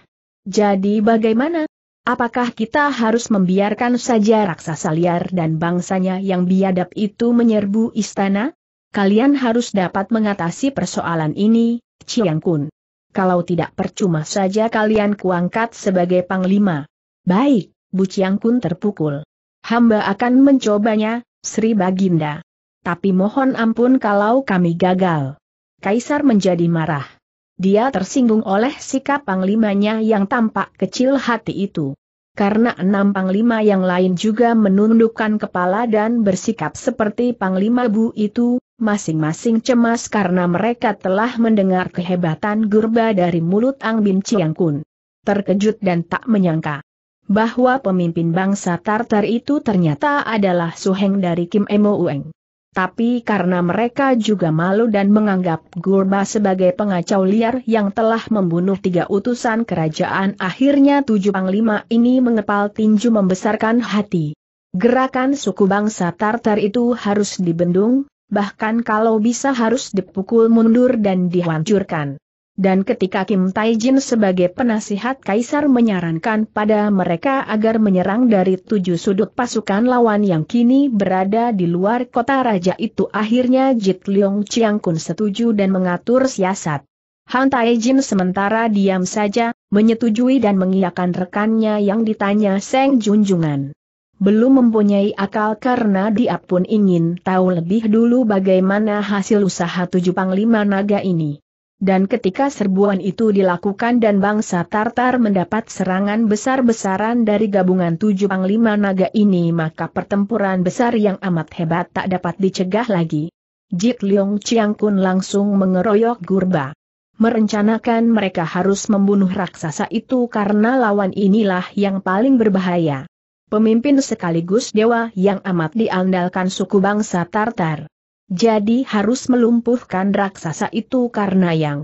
Jadi bagaimana? Apakah kita harus membiarkan saja raksasa liar dan bangsanya yang biadab itu menyerbu istana? Kalian harus dapat mengatasi persoalan ini, Chiang Kun. Kalau tidak percuma saja kalian kuangkat sebagai panglima. Baik, Bu Chiang pun terpukul. Hamba akan mencobanya, Sri Baginda. Tapi mohon ampun kalau kami gagal. Kaisar menjadi marah. Dia tersinggung oleh sikap panglimanya yang tampak kecil hati itu. Karena enam panglima yang lain juga menundukkan kepala dan bersikap seperti panglima Bu itu, masing-masing cemas karena mereka telah mendengar kehebatan gurba dari mulut Ang Bin Chiang Kun. Terkejut dan tak menyangka bahwa pemimpin bangsa Tartar itu ternyata adalah suheng dari Kim Emo Ueng. Tapi karena mereka juga malu dan menganggap Gurba sebagai pengacau liar yang telah membunuh tiga utusan kerajaan akhirnya tujuh panglima ini mengepal tinju membesarkan hati. Gerakan suku bangsa Tartar itu harus dibendung, bahkan kalau bisa harus dipukul mundur dan dihancurkan. Dan ketika Kim Taijin sebagai penasihat kaisar menyarankan pada mereka agar menyerang dari tujuh sudut pasukan lawan yang kini berada di luar kota raja itu akhirnya Jit Leong Chiang Kun setuju dan mengatur siasat. Han Taijin sementara diam saja, menyetujui dan mengiyakan rekannya yang ditanya Seng Junjungan. Belum mempunyai akal karena dia pun ingin tahu lebih dulu bagaimana hasil usaha tujuh panglima naga ini. Dan ketika serbuan itu dilakukan dan bangsa Tartar mendapat serangan besar-besaran dari gabungan tujuh panglima naga ini maka pertempuran besar yang amat hebat tak dapat dicegah lagi. Jik Leong Chiang Kun langsung mengeroyok Gurba. Merencanakan mereka harus membunuh raksasa itu karena lawan inilah yang paling berbahaya. Pemimpin sekaligus dewa yang amat diandalkan suku bangsa Tartar. Jadi harus melumpuhkan raksasa itu karena yang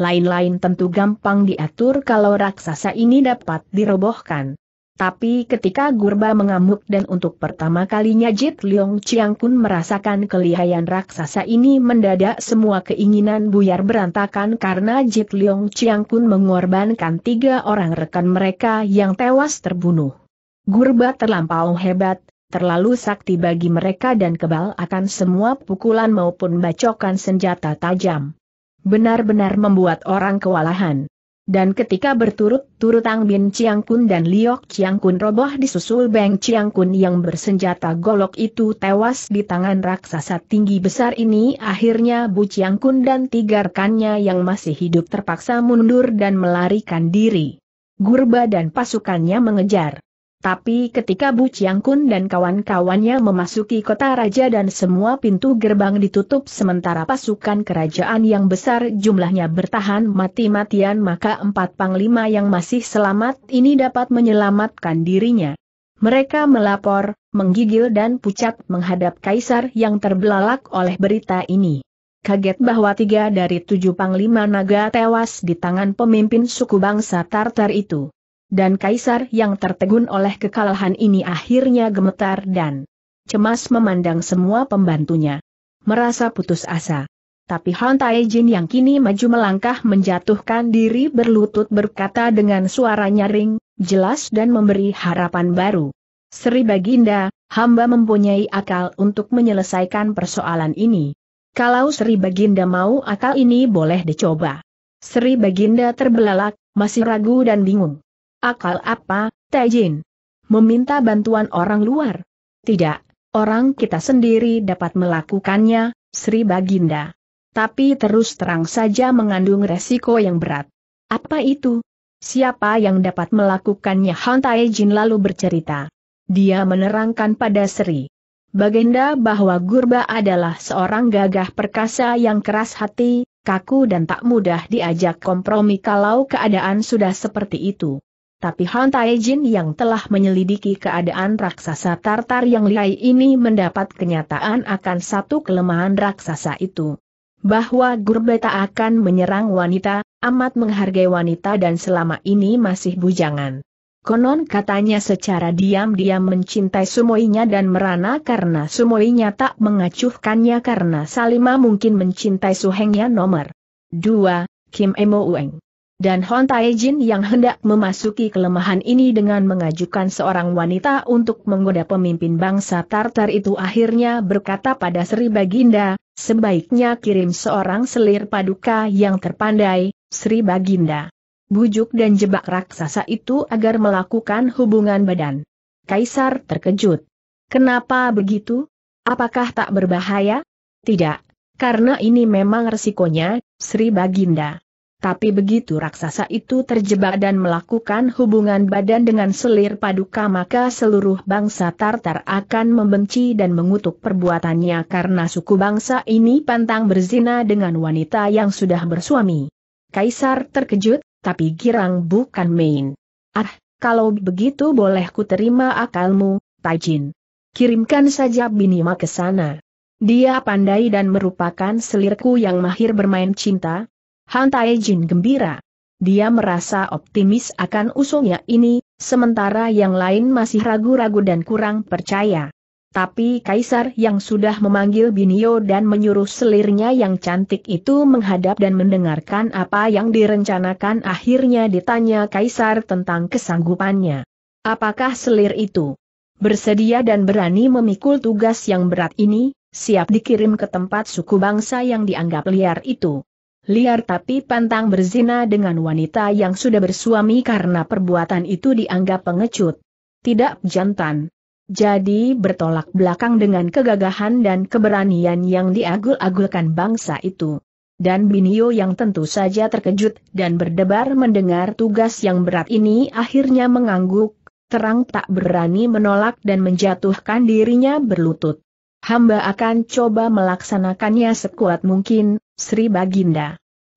lain-lain tentu gampang diatur kalau raksasa ini dapat dirobohkan. Tapi ketika Gurba mengamuk dan untuk pertama kalinya Jit Leong Chiang Kun merasakan kelihayan raksasa ini mendadak semua keinginan buyar berantakan karena Jit Leong Chiang Kun mengorbankan tiga orang rekan mereka yang tewas terbunuh. Gurba terlampau hebat, terlalu sakti bagi mereka dan kebal akan semua pukulan maupun bacokan senjata tajam. Benar-benar membuat orang kewalahan. Dan ketika berturut-turut Tang Bin Chiang Kun dan Liok Chiang Kun roboh disusul Beng Chiang Kun yang bersenjata golok itu tewas di tangan raksasa tinggi besar ini akhirnya Bu Chiang Kun dan tiga rekannya yang masih hidup terpaksa mundur dan melarikan diri. Gurba dan pasukannya mengejar. Tapi ketika Bu Chiang Kun dan kawan-kawannya memasuki kota raja dan semua pintu gerbang ditutup sementara pasukan kerajaan yang besar jumlahnya bertahan mati-matian maka empat panglima yang masih selamat ini dapat menyelamatkan dirinya. Mereka melapor, menggigil dan pucat menghadap kaisar yang terbelalak oleh berita ini. Kaget bahwa tiga dari tujuh panglima naga tewas di tangan pemimpin suku bangsa Tartar itu dan kaisar yang tertegun oleh kekalahan ini akhirnya gemetar dan cemas memandang semua pembantunya. Merasa putus asa. Tapi Han Taijin yang kini maju melangkah menjatuhkan diri berlutut berkata dengan suara nyaring, jelas dan memberi harapan baru. Sri Baginda, hamba mempunyai akal untuk menyelesaikan persoalan ini. Kalau Sri Baginda mau akal ini boleh dicoba. Sri Baginda terbelalak, masih ragu dan bingung. Akal apa, Taijin? Meminta bantuan orang luar? Tidak, orang kita sendiri dapat melakukannya, Sri Baginda. Tapi terus terang saja mengandung resiko yang berat. Apa itu? Siapa yang dapat melakukannya? Han Taijin lalu bercerita. Dia menerangkan pada Sri. Baginda bahwa Gurba adalah seorang gagah perkasa yang keras hati, kaku dan tak mudah diajak kompromi kalau keadaan sudah seperti itu. Tapi Han Taijin yang telah menyelidiki keadaan raksasa Tartar yang lihai ini mendapat kenyataan akan satu kelemahan raksasa itu. Bahwa Gurbeta akan menyerang wanita, amat menghargai wanita dan selama ini masih bujangan. Konon katanya secara diam-diam mencintai sumoinya dan merana karena sumoinya tak mengacuhkannya karena Salima mungkin mencintai suhengnya nomor 2, Kim Emo Ueng dan Hon Taejin yang hendak memasuki kelemahan ini dengan mengajukan seorang wanita untuk menggoda pemimpin bangsa Tartar itu akhirnya berkata pada Sri Baginda, sebaiknya kirim seorang selir paduka yang terpandai, Sri Baginda. Bujuk dan jebak raksasa itu agar melakukan hubungan badan. Kaisar terkejut. Kenapa begitu? Apakah tak berbahaya? Tidak, karena ini memang resikonya, Sri Baginda tapi begitu raksasa itu terjebak dan melakukan hubungan badan dengan selir paduka maka seluruh bangsa Tartar akan membenci dan mengutuk perbuatannya karena suku bangsa ini pantang berzina dengan wanita yang sudah bersuami. Kaisar terkejut, tapi girang bukan main. Ah, kalau begitu boleh ku terima akalmu, Tajin. Kirimkan saja Binima ke sana. Dia pandai dan merupakan selirku yang mahir bermain cinta, Han Tai Jin gembira. Dia merasa optimis akan usulnya ini, sementara yang lain masih ragu-ragu dan kurang percaya. Tapi kaisar yang sudah memanggil Binio dan menyuruh selirnya yang cantik itu menghadap dan mendengarkan apa yang direncanakan akhirnya ditanya kaisar tentang kesanggupannya. Apakah selir itu bersedia dan berani memikul tugas yang berat ini, siap dikirim ke tempat suku bangsa yang dianggap liar itu? liar tapi pantang berzina dengan wanita yang sudah bersuami karena perbuatan itu dianggap pengecut. Tidak jantan. Jadi bertolak belakang dengan kegagahan dan keberanian yang diagul-agulkan bangsa itu. Dan Binio yang tentu saja terkejut dan berdebar mendengar tugas yang berat ini akhirnya mengangguk, terang tak berani menolak dan menjatuhkan dirinya berlutut. Hamba akan coba melaksanakannya sekuat mungkin, Sri Baginda.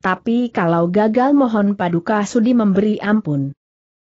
Tapi kalau gagal mohon paduka sudi memberi ampun.